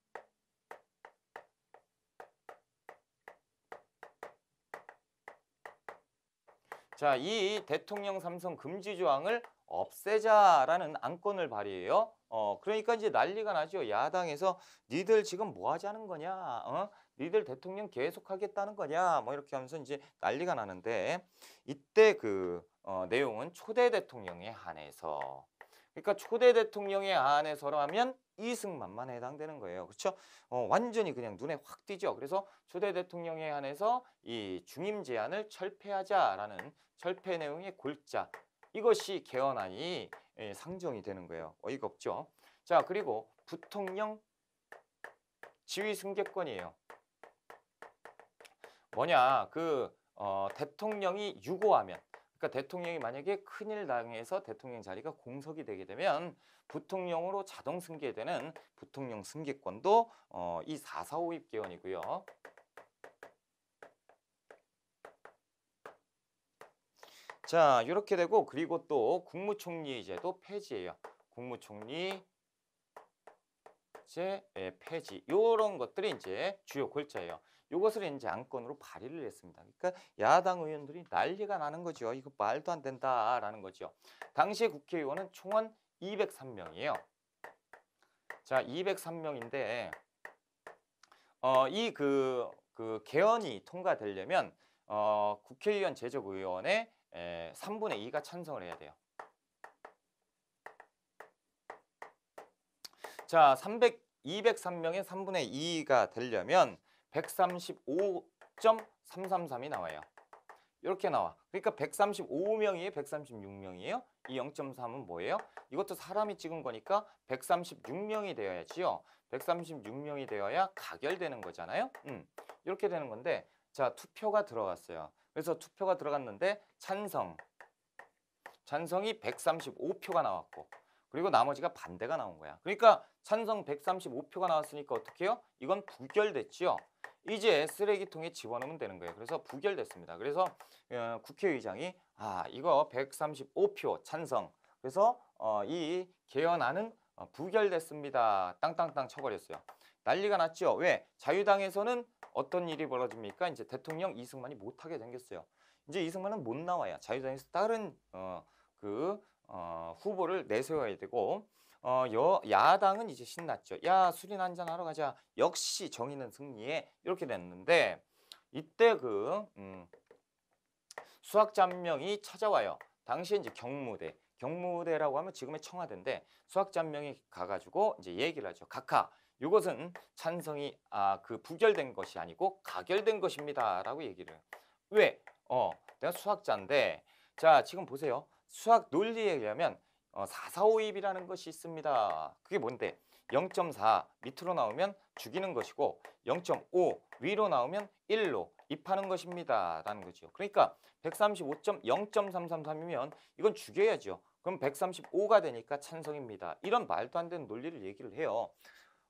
자, 이 대통령 3선 금지 조항을 없애자라는 안건을 발의해요. 어, 그러니까 이제 난리가 나죠. 야당에서 니들 지금 뭐 하자는 거냐? 어? 니들 대통령 계속 하겠다는 거냐? 뭐 이렇게 하면서 이제 난리가 나는데 이때 그 어, 내용은 초대 대통령에 한해서 그러니까 초대 대통령에 한해서라면 이승만만 해당되는 거예요. 그렇죠? 어, 완전히 그냥 눈에 확 띄죠. 그래서 초대 대통령에 한해서 이 중임 제안을 철폐하자라는 철폐 내용의 골자 이것이 개헌안이 예, 상정이 되는 거예요. 어이가 없죠. 자 그리고 부통령 지휘 승계권이에요. 뭐냐 그 어, 대통령이 유고하면 그러니까 대통령이 만약에 큰일 당해서 대통령 자리가 공석이 되게 되면 부통령으로 자동 승계되는 부통령 승계권도 어, 이 445입 개원이고요. 자, 이렇게 되고 그리고 또 국무총리제도 폐지예요. 국무총리 제 예, 폐지 이런 것들이 이제 주요 골자예요. 이것을 이제 안건으로 발의를 했습니다. 그러니까 야당 의원들이 난리가 나는 거죠. 이거 말도 안 된다라는 거죠. 당시 국회의원은 총원 203명이에요. 자, 203명인데 어, 이그 그 개헌이 통과되려면 어, 국회의원 제적 의원의 에, 3분의 2가 찬성을 해야 돼요. 자, 300 203명의 3분의 2가 되려면 135.333이 나와요. 이렇게 나와. 그러니까 135명이 에요 136명이에요. 이 0.3은 뭐예요? 이것도 사람이 찍은 거니까 136명이 되어야지요. 136명이 되어야 가결되는 거잖아요. 음, 이렇게 되는 건데 자 투표가 들어갔어요. 그래서 투표가 들어갔는데 찬성, 찬성이 135표가 나왔고 그리고 나머지가 반대가 나온 거야. 그러니까 찬성 135표가 나왔으니까 어떻게 해요? 이건 부결됐지요. 이제 쓰레기통에 집어넣으면 되는 거예요. 그래서 부결됐습니다. 그래서 어, 국회의장이 아 이거 135표 찬성. 그래서 어, 이 개헌안은 어, 부결됐습니다. 땅땅땅 쳐버렸어요. 난리가 났죠. 왜? 자유당에서는 어떤 일이 벌어집니까? 이제 대통령 이승만이 못하게 생겼어요. 이제 이승만은 못 나와요. 자유당에서 다른 어, 그 어, 후보를 내세워야 되고 어, 여, 야당은 이제 신났죠. 야술이 한잔 하러 가자. 역시 정의는 승리에 이렇게 됐는데 이때 그 음, 수학자 명이 찾아와요. 당시 이제 경무대 경무대라고 하면 지금의 청와대인데 수학자 명이 가가지고 이제 얘기를 하죠. 각하 이것은 찬성이 아, 그 부결된 것이 아니고 가결된 것입니다라고 얘기를 왜? 어 내가 수학자인데 자 지금 보세요. 수학 논리에 의하면 어, 4452이라는 입 것이 있습니다. 그게 뭔데? 0.4 밑으로 나오면 죽이는 것이고 0.5 위로 나오면 1로 입하는 것입니다. 라는 거죠. 그러니까 135.0.333이면 이건 죽여야죠. 그럼 135가 되니까 찬성입니다. 이런 말도 안 되는 논리를 얘기를 해요.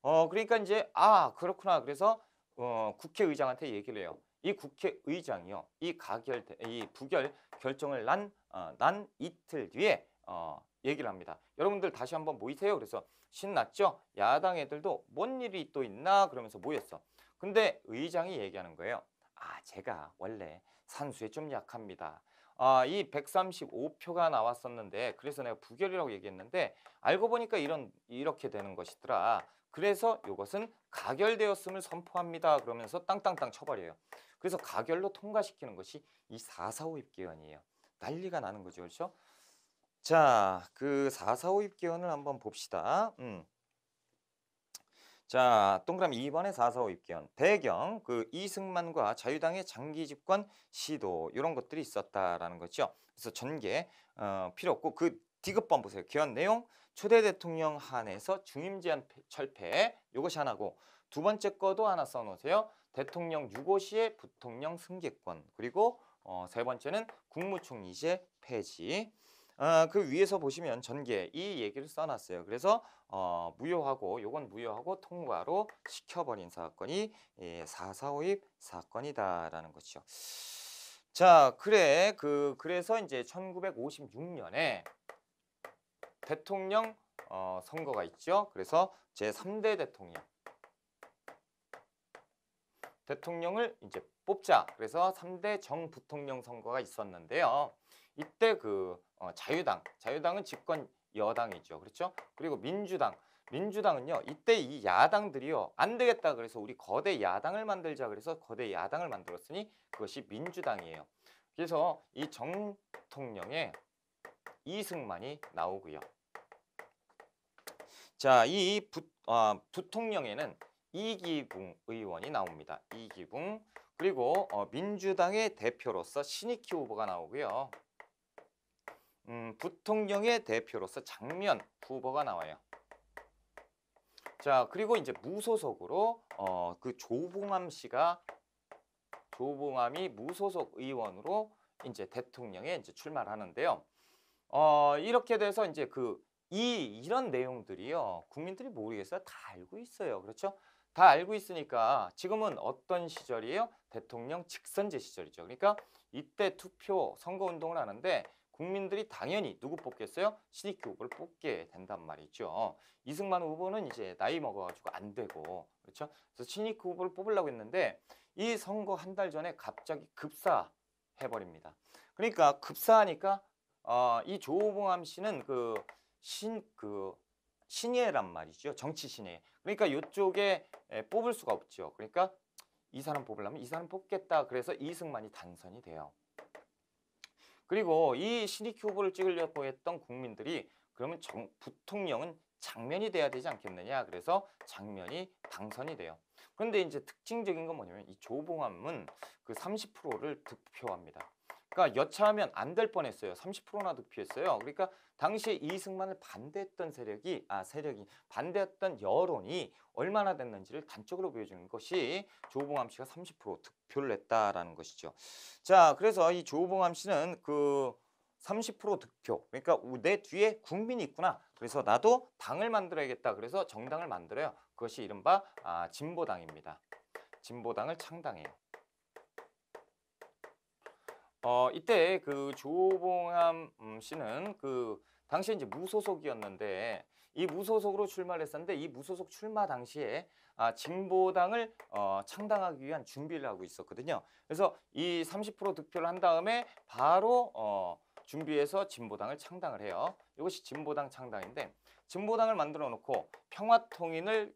어, 그러니까 이제 아 그렇구나. 그래서 어, 국회의장한테 얘기를 해요. 이 국회의장이요. 이 가결, 이 부결 결정을 난, 어, 이틀 뒤에 어, 얘기를 합니다. 여러분들 다시 한번 모이세요. 그래서 신났죠? 야당 애들도 뭔 일이 또 있나? 그러면서 모였어. 근데 의장이 얘기하는 거예요. 아, 제가 원래 산수에 좀 약합니다. 아, 이 135표가 나왔었는데 그래서 내가 부결이라고 얘기했는데 알고 보니까 이런 이렇게 되는 것이더라. 그래서 이것은 가결되었음을 선포합니다. 그러면서 땅땅땅 쳐버려요. 그래서 가결로 통과시키는 것이 이4 4 5입계원이에요 난리가 나는 거죠. 그렇죠? 자, 그4 4 5입계원을 한번 봅시다. 음. 자, 동그라미 2번의 4 4 5입계원 배경, 그 이승만과 자유당의 장기 집권 시도 이런 것들이 있었다라는 거죠. 그래서 전개 어, 필요 없고 그 디귿번 보세요. 기원 내용 초대 대통령 한에서 중임 제한 철폐 이것이 하나고 두 번째 거도 하나 써놓으세요. 대통령 유고 시의 부통령 승계권 그리고 어, 세 번째는 국무총리 제 폐지 어, 그 위에서 보시면 전개 이 얘기를 써놨어요. 그래서 어, 무효하고 요건 무효하고 통과로 시켜버린 사건이 예, 445입 사건이다라는 것이죠. 자, 그래 그 그래서 이제 1956년에 대통령 어, 선거가 있죠. 그래서 제3대 대통령 대통령을 이제 뽑자. 그래서 3대 정부통령 선거가 있었는데요. 이때 그 어, 자유당, 자유당은 집권 여당이죠. 그렇죠? 그리고 민주당, 민주당은요. 이때 이 야당들이요. 안 되겠다. 그래서 우리 거대 야당을 만들자. 그래서 거대 야당을 만들었으니 그것이 민주당이에요. 그래서 이 정통령의 이승만이 나오고요. 자, 이 부, 아, 부통령에는 이기붕 의원이 나옵니다. 이기붕 그리고 어, 민주당의 대표로서 신익희 후보가 나오고요. 음, 부통령의 대표로서 장면 후보가 나와요. 자 그리고 이제 무소속으로 어, 그 조봉암 씨가 조봉암이 무소속 의원으로 이제 대통령에 이제 출마를 하는데요. 어, 이렇게 돼서 이제 그 이 이런 내용들이요. 국민들이 모르겠어요. 다 알고 있어요. 그렇죠? 다 알고 있으니까 지금은 어떤 시절이에요? 대통령 직선제 시절이죠. 그러니까 이때 투표 선거 운동을 하는데 국민들이 당연히 누구 뽑겠어요? 신익규 후보를 뽑게 된단 말이죠. 이승만 후보는 이제 나이 먹어가지고 안 되고 그렇죠? 그래서 신익규 후보를 뽑으려고 했는데 이 선거 한 달 전에 갑자기 급사해버립니다. 그러니까 급사하니까 어, 이 조봉암 씨는 그 신, 그 신예란 말이죠. 정치 신예. 그러니까 이쪽에 뽑을 수가 없죠. 그러니까 이 사람 뽑으려면 이 사람 뽑겠다. 그래서 이승만이 당선이 돼요. 그리고 이 신익 후보를 찍으려고 했던 국민들이 그러면 정, 부통령은 장면이 돼야 되지 않겠느냐. 그래서 장면이 당선이 돼요. 그런데 이제 특징적인 건 뭐냐면 이 조봉암은 그 30%를 득표합니다. 그러니까 여차하면 안 될 뻔했어요. 30%나 득표했어요. 그러니까 당시 이승만을 반대했던 세력이 아 세력이 반대했던 여론이 얼마나 됐는지를 단적으로 보여주는 것이 조봉암 씨가 30% 득표를 냈다라는 것이죠. 자, 그래서 이 조봉암 씨는 그 30% 득표. 그러니까 내 뒤에 국민이 있구나. 그래서 나도 당을 만들어야겠다. 그래서 정당을 만들어요. 그것이 이른바 아, 진보당입니다. 진보당을 창당해요. 어, 이때 그 조봉암 음, 씨는 그 당시에 이제 무소속이었는데 이 무소속으로 출마를 했었는데 이 무소속 출마 당시에 아, 진보당을 어, 창당하기 위한 준비를 하고 있었거든요. 그래서 이 30% 득표를 한 다음에 바로 어, 준비해서 진보당을 창당을 해요. 이것이 진보당 창당인데 진보당을 만들어 놓고 평화통일을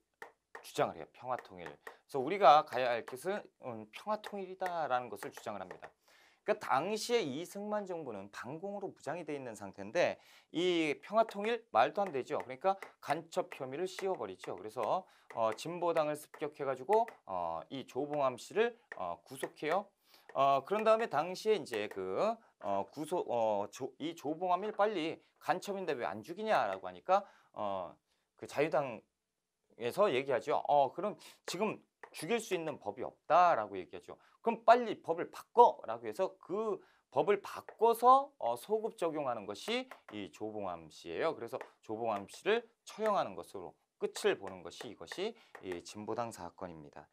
주장을 해요. 평화통일. 그래서 우리가 가야 할 것은 음, 평화통일이다라는 것을 주장을 합니다. 그러니까 당시에 이승만 정부는 반공으로 무장이 돼 있는 상태인데 이 평화통일 말도 안 되죠. 그러니까 간첩 혐의를 씌워버리죠. 그래서 어, 진보당을 습격해가지고 어, 이 조봉암 씨를 어, 구속해요. 어, 그런 다음에 당시에 이제 그 어, 구속 어, 조, 이 조봉암이 빨리 간첩인데 왜 안 죽이냐라고 하니까 어, 그 자유당 에서 얘기하죠. 어, 그럼 지금 죽일 수 있는 법이 없다라고 얘기하죠. 그럼 빨리 법을 바꿔라고 해서 그 법을 바꿔서 어, 소급 적용하는 것이 이 조봉암 씨예요. 그래서 조봉암 씨를 처형하는 것으로 끝을 보는 것이 이것이 이 진보당 사건입니다.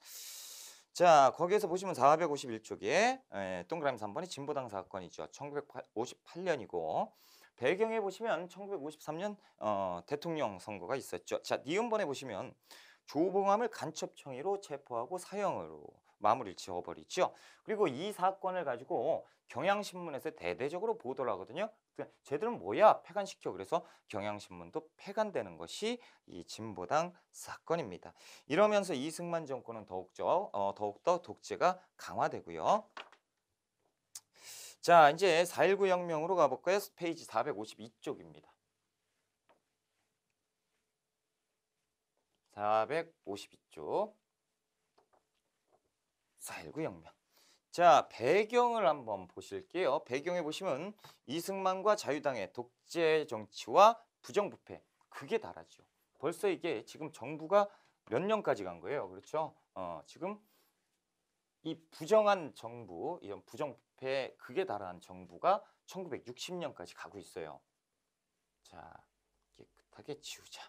자 거기에서 보시면 451쪽에 에, 예, 동그라미 3번이 진보당 사건이죠. 1958년이고 배경에 보시면 1953년 어, 대통령 선거가 있었죠. 자 니은번에 보시면 조봉암을 간첩청의로 체포하고 사형으로 마무리를 지어버리죠. 그리고 이 사건을 가지고 경향신문에서 대대적으로 보도를 하거든요. 그 쟤들은 뭐야? 폐간시켜. 그래서 경향신문도 폐간되는 것이 이 진보당 사건입니다. 이러면서 이승만 정권은 더욱더, 어, 더욱더 독재가 강화되고요. 자, 이제 4.19 혁명으로 가볼까요? 페이지 452쪽입니다. 452쪽 419 영명 자 배경을 한번 보실게요. 배경에 보시면 이승만과 자유당의 독재 정치와 부정부패 그게 다라죠. 벌써 이게 지금 정부가 몇 년까지 간 거예요. 그렇죠? 어, 지금 이 부정한 정부, 이런 부정부패 그게 달한 정부가 1960년까지 가고 있어요. 자, 깨끗하게 지우자.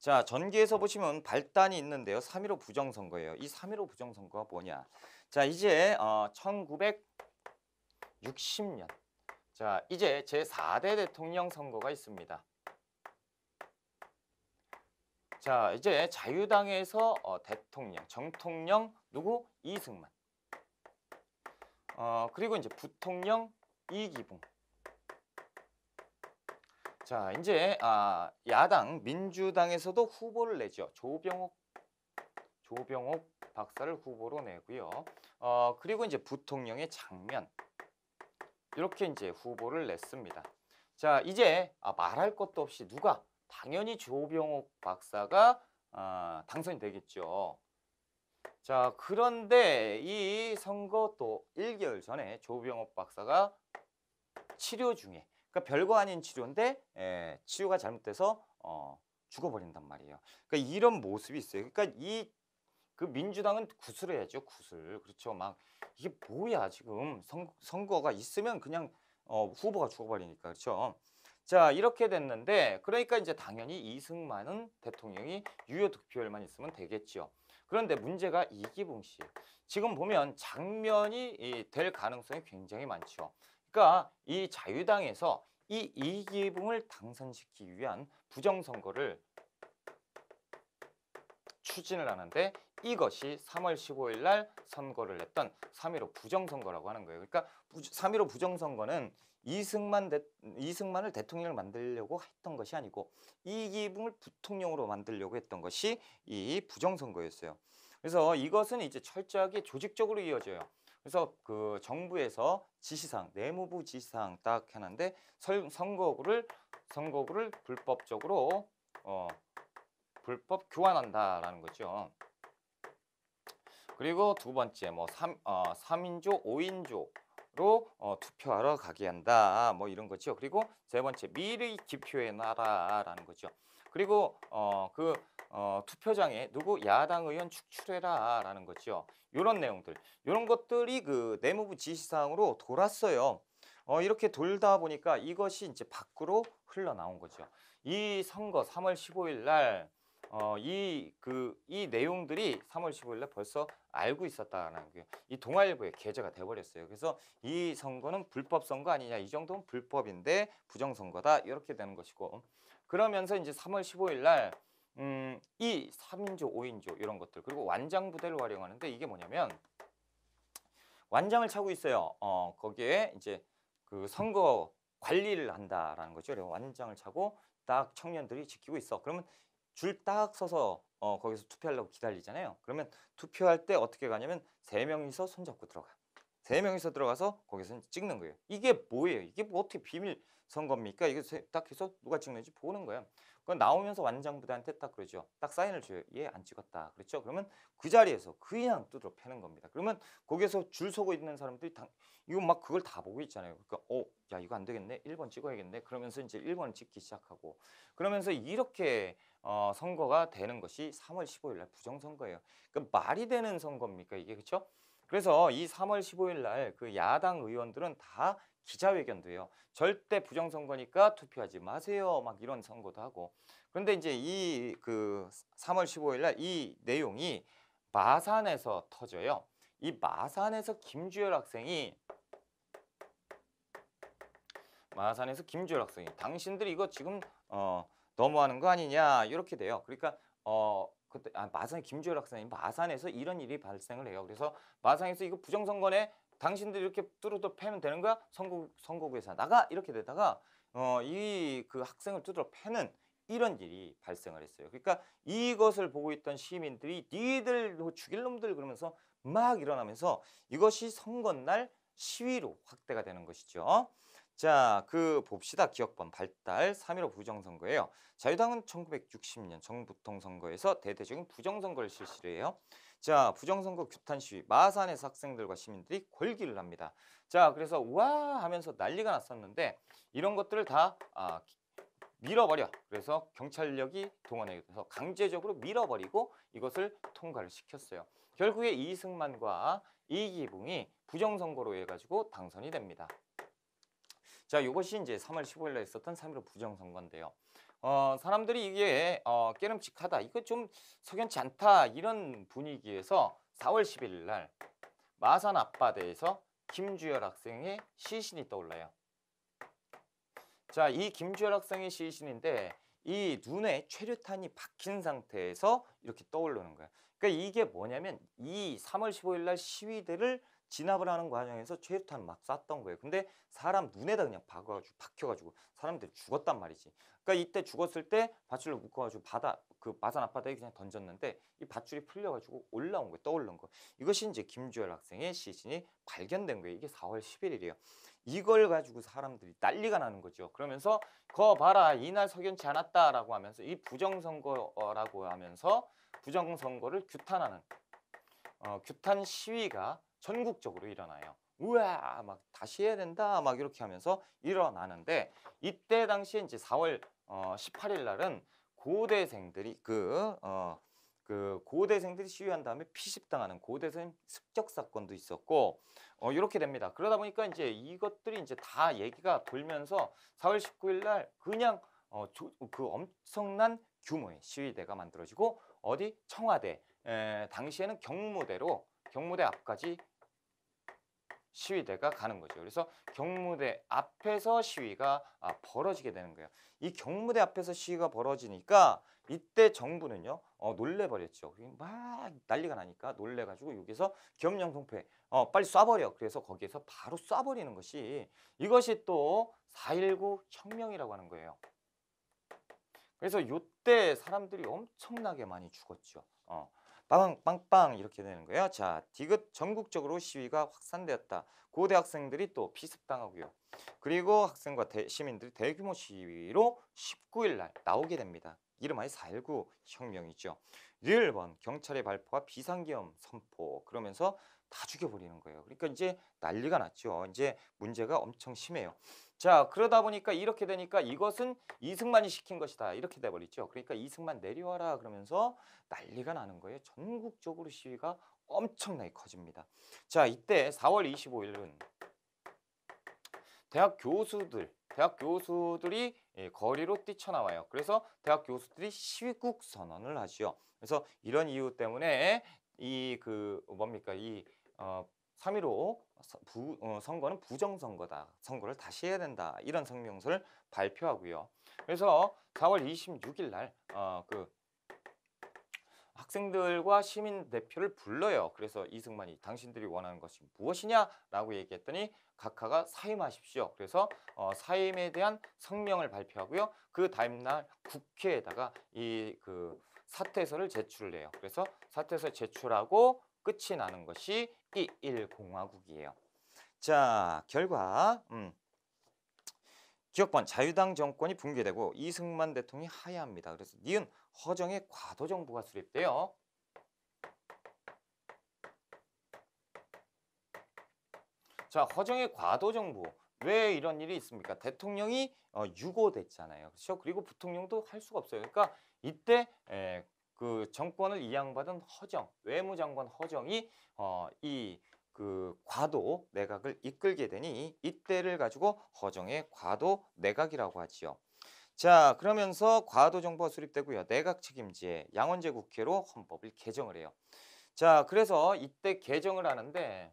자 전기에서 보시면 발단이 있는데요. 3.15 부정선거예요. 이3.15 부정선거가 뭐냐. 자 이제 어, 1960년 자 이제 제4대 대통령 선거가 있습니다. 자 이제 자유당에서 어, 대통령 정통령 누구 이승만 어 그리고 이제 부통령 이기붕 자, 이제 아, 야당 민주당에서도 후보를 내죠. 조병옥 조병옥 박사를 후보로 내고요. 어, 그리고 이제 부통령의 장면 이렇게 이제 후보를 냈습니다. 자, 이제 아, 말할 것도 없이 누가 당연히 조병옥 박사가 아, 당선이 되겠죠. 자, 그런데 이 선거 또 1개월 전에 조병옥 박사가 치료 중에 그러니까 별거 아닌 치료인데 에, 예, 치유가 잘못돼서 어, 죽어버린단 말이에요. 그러니까 이런 모습이 있어요. 그러니까 이 그 민주당은 구슬해야죠, 구슬. 그렇죠. 막 이게 뭐야 지금 선, 선거가 있으면 그냥 어, 후보가 죽어버리니까 그렇죠. 자 이렇게 됐는데 그러니까 이제 당연히 이승만은 대통령이 유효 득표율만 있으면 되겠죠. 그런데 문제가 이기붕 씨. 지금 보면 장면이 될 가능성이 굉장히 많죠. 그러니까 이 자유당에서 이 이기붕을 당선시키기 위한 부정선거를 추진을 하는데 이것이 3월 15일 날 선거를 냈던 3.15 부정선거라고 하는 거예요. 그러니까 3.15 부정선거는 이승만 대, 이승만을 대통령을 만들려고 했던 것이 아니고 이기붕을 부통령으로 만들려고 했던 것이 이 부정선거였어요. 그래서 이것은 이제 철저하게 조직적으로 이어져요. 그래서 그 정부에서 지시상 내무부 지시상 딱해는데 선거구를 선거구를 불법적으로 어 불법 교환한다라는 거죠. 그리고 두 번째 뭐삼 어, 삼인조오인조로 어, 투표하러 가게 한다 뭐 이런 거죠. 그리고 세 번째 미리 기표해 놔라라는 거죠. 그리고 어, 그 어, 투표장에 누구 야당 의원 축출해라 라는 거죠. 이런 내용들, 이런 것들이 그 내무부 지시사항으로 돌았어요. 어, 이렇게 돌다 보니까 이것이 이제 밖으로 흘러나온 거죠. 이 선거 3월 15일 날 어, 이, 그, 이 내용들이 3월 1 5일날 벌써 알고 있었다라는 게, 이 동아일보의 게재가 돼버렸어요. 그래서 이 선거는 불법 선거 아니냐, 이 정도는 불법인데 부정선거다, 이렇게 되는 것이고, 그러면서 이제 3월 15일 날 음, 이 3인조, 5인조 이런 것들 그리고 완장 부대를 활용하는데 이게 뭐냐면 완장을 차고 있어요. 어, 거기에 이제 그 선거 관리를 한다라는 거죠. 그래서 완장을 차고 딱 청년들이 지키고 있어. 그러면 줄 딱 서서 어, 거기서 투표하려고 기다리잖아요. 그러면 투표할 때 어떻게 가냐면 세 명이서 손잡고 들어가. 세 명이서 들어가서 거기서 찍는 거예요. 이게 뭐예요? 이게 뭐 어떻게 비밀 선거입니까? 이거 딱 해서 누가 찍는지 보는 거예요. 그건 나오면서 완장부대한테 딱 그러죠. 딱 사인을 줘요. 예, 안 찍었다. 그렇죠? 그러면 그 자리에서 그냥 뚜드러 패는 겁니다. 그러면 거기에서 줄 서고 있는 사람들이 당, 이거 막 그걸 다 보고 있잖아요. 그러니까 어, 야 이거 안 되겠네. 1번 찍어야겠네. 그러면서 이제 1번을 찍기 시작하고 그러면서 이렇게 어, 선거가 되는 것이 3월 15일 날 부정선거예요. 그러니까 말이 되는 선거입니까? 이게 그렇죠? 그래서 이 3월 15일 날 그 야당 의원들은 다 기자회견도 해요. 절대 부정선거니까 투표하지 마세요. 막 이런 선거도 하고. 그런데 이제 이 그 3월 15일 날 이 내용이 마산에서 터져요. 이 마산에서 김주열 학생이 마산에서 김주열 학생이 당신들 이거 이 지금 어 너무하는 거 아니냐 이렇게 돼요. 그러니까 어 그때 아, 마산에 김주열 학생이 마산에서 이런 일이 발생을 해요. 그래서 마산에서 이거 부정선거네 당신들 이렇게 뚫어도 패면 되는 거야? 선거, 선거구에서 나가 이렇게 되다가 어, 이 그 학생을 뚫어 패는 이런 일이 발생을 했어요. 그러니까 이것을 보고 있던 시민들이 니들 뭐 죽일 놈들 그러면서 막 일어나면서 이것이 선거 날 시위로 확대가 되는 것이죠. 자, 그 봅시다. 기억번 발달 3.15 부정선거예요. 자유당은 1960년 정부통선거에서 대대적인 부정선거를 실시를 해요. 자, 부정선거 규탄 시위, 마산에서 학생들과 시민들이 골기를 합니다. 자, 그래서 우와 하면서 난리가 났었는데 이런 것들을 다 아, 밀어버려. 그래서 경찰력이 동원해서 강제적으로 밀어버리고 이것을 통과를 시켰어요. 결국에 이승만과 이기붕이 부정선거로 해가지고 당선이 됩니다. 자, 이것이 이제 3월 15일 날 있었던 3.15 부정선거인데요. 어, 사람들이 이게 어, 깨름칙하다, 이거 좀 석연치 않다 이런 분위기에서 4월 11일 날 마산 앞바다에서 김주열 학생의 시신이 떠올라요. 자, 이 김주열 학생의 시신인데 이 눈에 최류탄이 박힌 상태에서 이렇게 떠오르는 거예요. 그러니까 이게 뭐냐면 이 3월 15일 날 시위대를 진압을 하는 과정에서 최루탄을 막 쐈던 거예요. 근데 사람 눈에다 그냥 박아가지고 박혀가지고 사람들이 죽었단 말이지. 그러니까 이때 죽었을 때 밧줄로 묶어가지고 바다 그 마산 앞바다에 그냥 던졌는데 이 밧줄이 풀려가지고 올라온 거예요. 떠오른 거. 이것이 이제 김주열 학생의 시신이 발견된 거예요. 이게 4월 11일이에요. 이걸 가지고 사람들이 난리가 나는 거죠. 그러면서 거 봐라 이날 석연치 않았다라고 하면서 이 부정선거라고 하면서 부정선거를 규탄하는 어, 규탄 시위가 전국적으로 일어나요. 우와 막 다시 해야 된다 막 이렇게 하면서 일어나는데 이때 당시에 이제 4월 어, 18일 날은 고대생들이 그 어, 그 고대생들이 시위한 다음에 피습당하는 고대생 습격 사건도 있었고 어, 이렇게 됩니다. 그러다 보니까 이제 이것들이 이제 다 얘기가 돌면서 4월 19일 날 그냥 어, 그 엄청난 규모의 시위대가 만들어지고 어디 청와대 에, 당시에는 경무대로 경무대 앞까지 시위대가 가는 거죠. 그래서 경무대 앞에서 시위가 아, 벌어지게 되는 거예요. 이 경무대 앞에서 시위가 벌어지니까 이때 정부는요 어, 놀래버렸죠. 막 난리가 나니까 놀래가지고 여기서 기업영통패 어, 빨리 쏴버려. 그래서 거기에서 바로 쏴버리는 것이 이것이 또 4.19 혁명이라고 하는 거예요. 그래서 이때 사람들이 엄청나게 많이 죽었죠. 어. 빵빵빵 이렇게 되는 거예요. 자, 디귿 전국적으로 시위가 확산되었다. 고대 학생들이 또 피습당하고요. 그리고 학생과 대, 시민들이 대규모 시위로 19일 날 나오게 됩니다. 이름하여 4.19 혁명이죠. 릴번 경찰의 발포가비상기엄 선포 그러면서 다 죽여버리는 거예요. 그러니까 이제 난리가 났죠. 이제 문제가 엄청 심해요. 자 그러다 보니까 이렇게 되니까 이것은 이승만이 시킨 것이다 이렇게 돼버리죠. 그러니까 이승만 내려와라 그러면서 난리가 나는 거예요. 전국적으로 시위가 엄청나게 커집니다. 자 이때 4월 25일은 대학 교수들 대학 교수들이 예, 거리로 뛰쳐나와요. 그래서 대학 교수들이 시국 선언을 하죠 그래서 이런 이유 때문에 이 그 뭡니까 이 어, 3.15 어, 선거는 부정선거다. 선거를 다시 해야 된다. 이런 성명서를 발표하고요. 그래서 4월 26일 날, 어, 그, 학생들과 시민 대표를 불러요. 그래서 이승만이 당신들이 원하는 것이 무엇이냐라고 얘기했더니 각하가 사임하십시오. 그래서 어, 사임에 대한 성명을 발표하고요. 그 다음날 국회에다가 이 그 사퇴서를 제출을 해요. 그래서 사퇴서 제출하고 끝이 나는 것이 21공화국이에요. 자, 결과 음. 기억번 자유당 정권이 붕괴되고 이승만 대통령이 하야합니다. 그래서 니은 허정의 과도 정부가 수립돼요. 자, 허정의 과도 정부. 왜 이런 일이 있습니까? 대통령이 어, 유고됐잖아요. 그렇죠? 그리고 부통령도 할 수가 없어요. 그러니까 이때 에, 그 정권을 이양받은 허정, 외무장관 허정이 어, 이그 과도 내각을 이끌게 되니 이때를 가지고 허정의 과도 내각이라고 하지요. 자 그러면서 과도 정부가 수립되고요. 내각 책임제, 양원제 국회로 헌법을 개정을 해요. 자 그래서 이때 개정을 하는데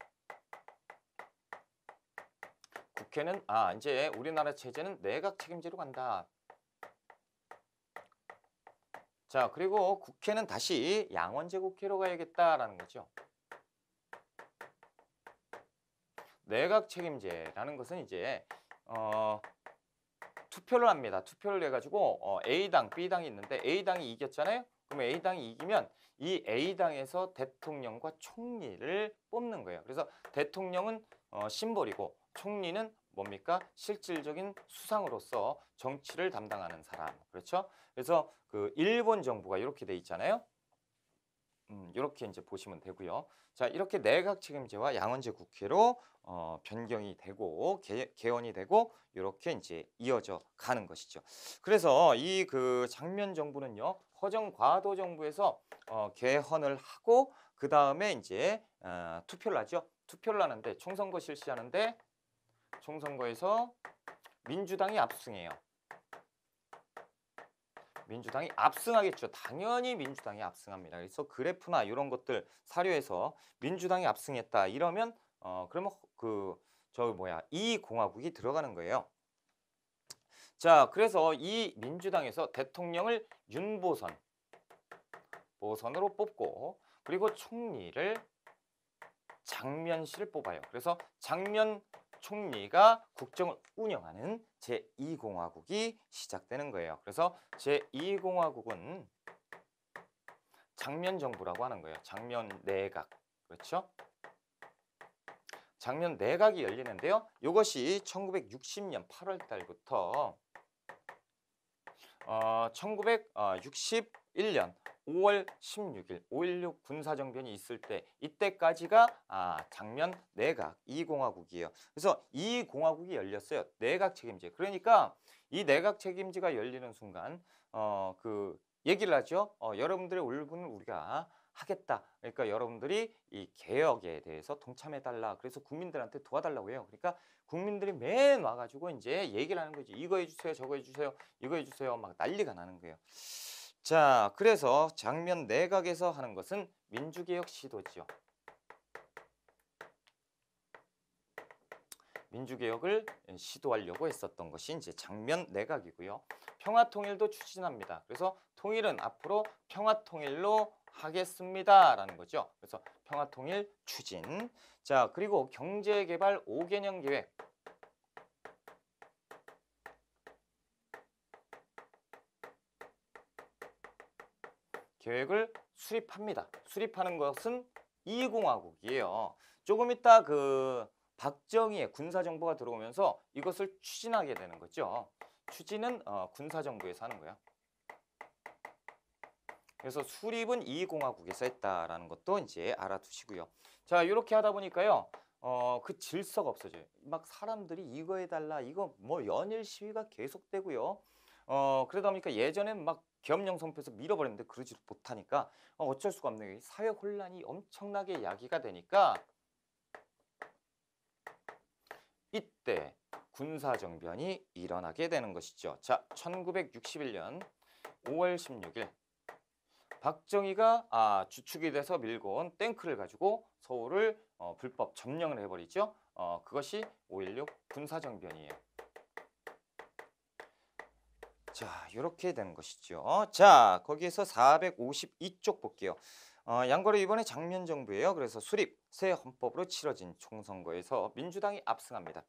국회는 아 이제 우리나라 체제는 내각 책임제로 간다. 자, 그리고 국회는 다시 양원제 국회로 가야겠다라는 거죠. 내각 책임제라는 것은 이제 어, 투표를 합니다. 투표를 해가지고 어, A당, B당이 있는데 A당이 이겼잖아요. 그럼 A당이 이기면 이 A당에서 대통령과 총리를 뽑는 거예요. 그래서 대통령은 어, 심벌이고 총리는 뭡니까? 실질적인 수상으로서 정치를 담당하는 사람. 그렇죠? 그래서 그 일본 정부가 이렇게 돼 있잖아요. 음, 이렇게 이제 보시면 되고요. 자, 이렇게 내각 책임제와 양원제 국회로 어, 변경이 되고 개, 개헌이 되고 이렇게 이제 이어져 가는 것이죠. 그래서 이 그 장면 정부는요. 허정 과도 정부에서 어, 개헌을 하고 그 다음에 이제 어, 투표를 하죠. 투표를 하는데 총선거 실시하는데 총선거에서 민주당이 압승해요. 민주당이 압승하겠죠. 당연히 민주당이 압승합니다. 그래서 그래프나 이런 것들 사료에서 민주당이 압승했다 이러면 어 그러면 그 저 뭐야 이 공화국이 들어가는 거예요. 자 그래서 이 민주당에서 대통령을 윤보선 보선으로 뽑고 그리고 총리를 장면실 뽑아요. 그래서 장면 총리가 국정을 운영하는 제2공화국이 시작되는 거예요. 그래서 제2공화국은 장면 정부라고 하는 거예요. 장면 내각. 그렇죠? 장면 내각이 열리는데요. 이것이 1960년 8월 달부터 어, 1961년 5월 16일 5.16 군사정변이 있을 때 이때까지가 아, 작년 내각 이공화국이에요. 그래서 이 공화국이 열렸어요. 내각 책임제. 그러니까 이 내각 책임제가 열리는 순간 어, 그 얘기를 하죠. 어, 여러분들의 울분을 우리가 하겠다. 그러니까 여러분들이 이 개혁에 대해서 동참해달라. 그래서 국민들한테 도와달라고 해요. 그러니까 국민들이 맨 와가지고 이제 얘기를 하는 거지. 이거 해주세요, 저거 해주세요, 이거 해주세요. 막 난리가 나는 거예요. 자, 그래서 장면 내각에서 네 하는 것은 민주개혁 시도지요. 민주개혁을 시도하려고 했었던 것이 이제 장면 내각이고요. 네 평화통일도 추진합니다. 그래서 통일은 앞으로 평화통일로 하겠습니다라는 거죠. 그래서 평화통일 추진. 자, 그리고 경제개발 5개년 계획. 계획을 수립합니다. 수립하는 것은 20화국이에요. 조금 이따 그 박정희의 군사정보가 들어오면서 이것을 추진하게 되는 거죠. 추진은 어, 군사정부에서 하는 거야. 그래서 수립은 2공화국에서 했다라는 것도 이제 알아두시고요. 자, 이렇게 하다 보니까요. 어, 그 질서가 없어져요. 막 사람들이 이거 해달라, 이거 뭐 연일 시위가 계속되고요. 어, 그러다 보니까 예전엔 막 겸영성선에서 밀어버렸는데 그러지도 못하니까 어, 어쩔 수가 없는 게 사회 혼란이 엄청나게 야기가 되니까 이때 군사정변이 일어나게 되는 것이죠. 자, 1961년 5월 16일 박정희가 아, 주축이 돼서 밀고 온 탱크를 가지고 서울을 어, 불법 점령을 해버리죠. 어, 그것이 5.16 군사정변이에요. 자, 이렇게 되는 것이죠. 자, 거기에서 452쪽 볼게요. 어, 양거래 이번에 장면 정부예요. 그래서 수립 새 헌법으로 치러진 총선거에서 민주당이 압승합니다.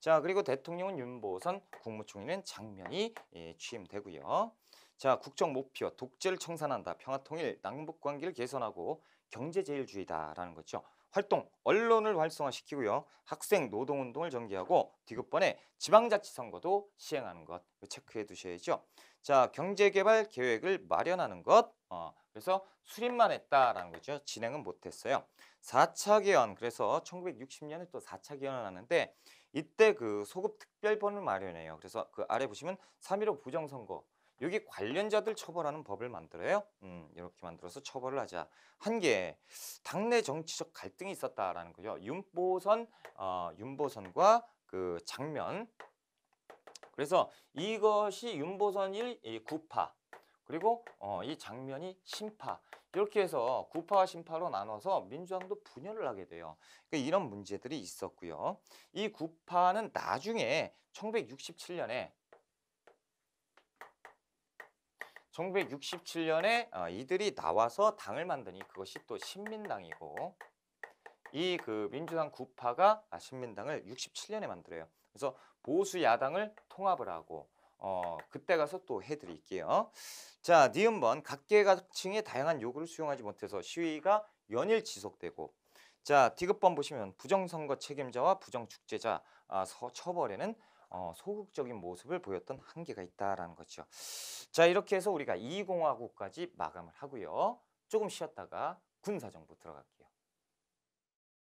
자, 그리고 대통령은 윤보선, 국무총리는 장면이 예, 취임되고요. 자, 국정 목표 독재를 청산한다. 평화통일, 남북 관계를 개선하고 경제 제일주의다라는 거죠. 활동, 언론을 활성화시키고요. 학생 노동운동을 전개하고 디귿번에 지방자치선거도 시행하는 것 체크해 두셔야죠. 자, 경제개발 계획을 마련하는 것. 어, 그래서 수립만 했다라는 거죠. 진행은 못했어요. 4차 개헌, 그래서 1960년에 또 4차 개헌을 하는데 이때 그 소급 특별번을 마련해요. 그래서 그 아래 보시면 3.15 부정선거 여기 관련자들 처벌하는 법을 만들어요. 음, 이렇게 만들어서 처벌을 하자. 한 게, 당내 정치적 갈등이 있었다라는 거죠. 윤보선, 어, 윤보선과 그 장면. 그래서 이것이 윤보선 1, 구파 그리고 어, 이 장면이 심파 이렇게 해서 구파와 심파로 나눠서 민주당도 분열을 하게 돼요. 그러니까 이런 문제들이 있었고요. 이 구파는 나중에 1967년에 1967년에 어, 이들이 나와서 당을 만드니 그것이 또 신민당이고 이 그 민주당 구파가 아, 신민당을 67년에 만들어요. 그래서 보수 야당을 통합을 하고 어, 그때 가서 또 해드릴게요. 자, 니은번 각계각층의 다양한 요구를 수용하지 못해서 시위가 연일 지속되고 자, 디귿번 보시면 부정선거 책임자와 부정축제자 아, 처벌에는 어, 소극적인 모습을 보였던 한계가 있다라는 거죠. 자 이렇게 해서 우리가 이공화국까지 마감을 하고요. 조금 쉬었다가 군사정부 들어갈게요.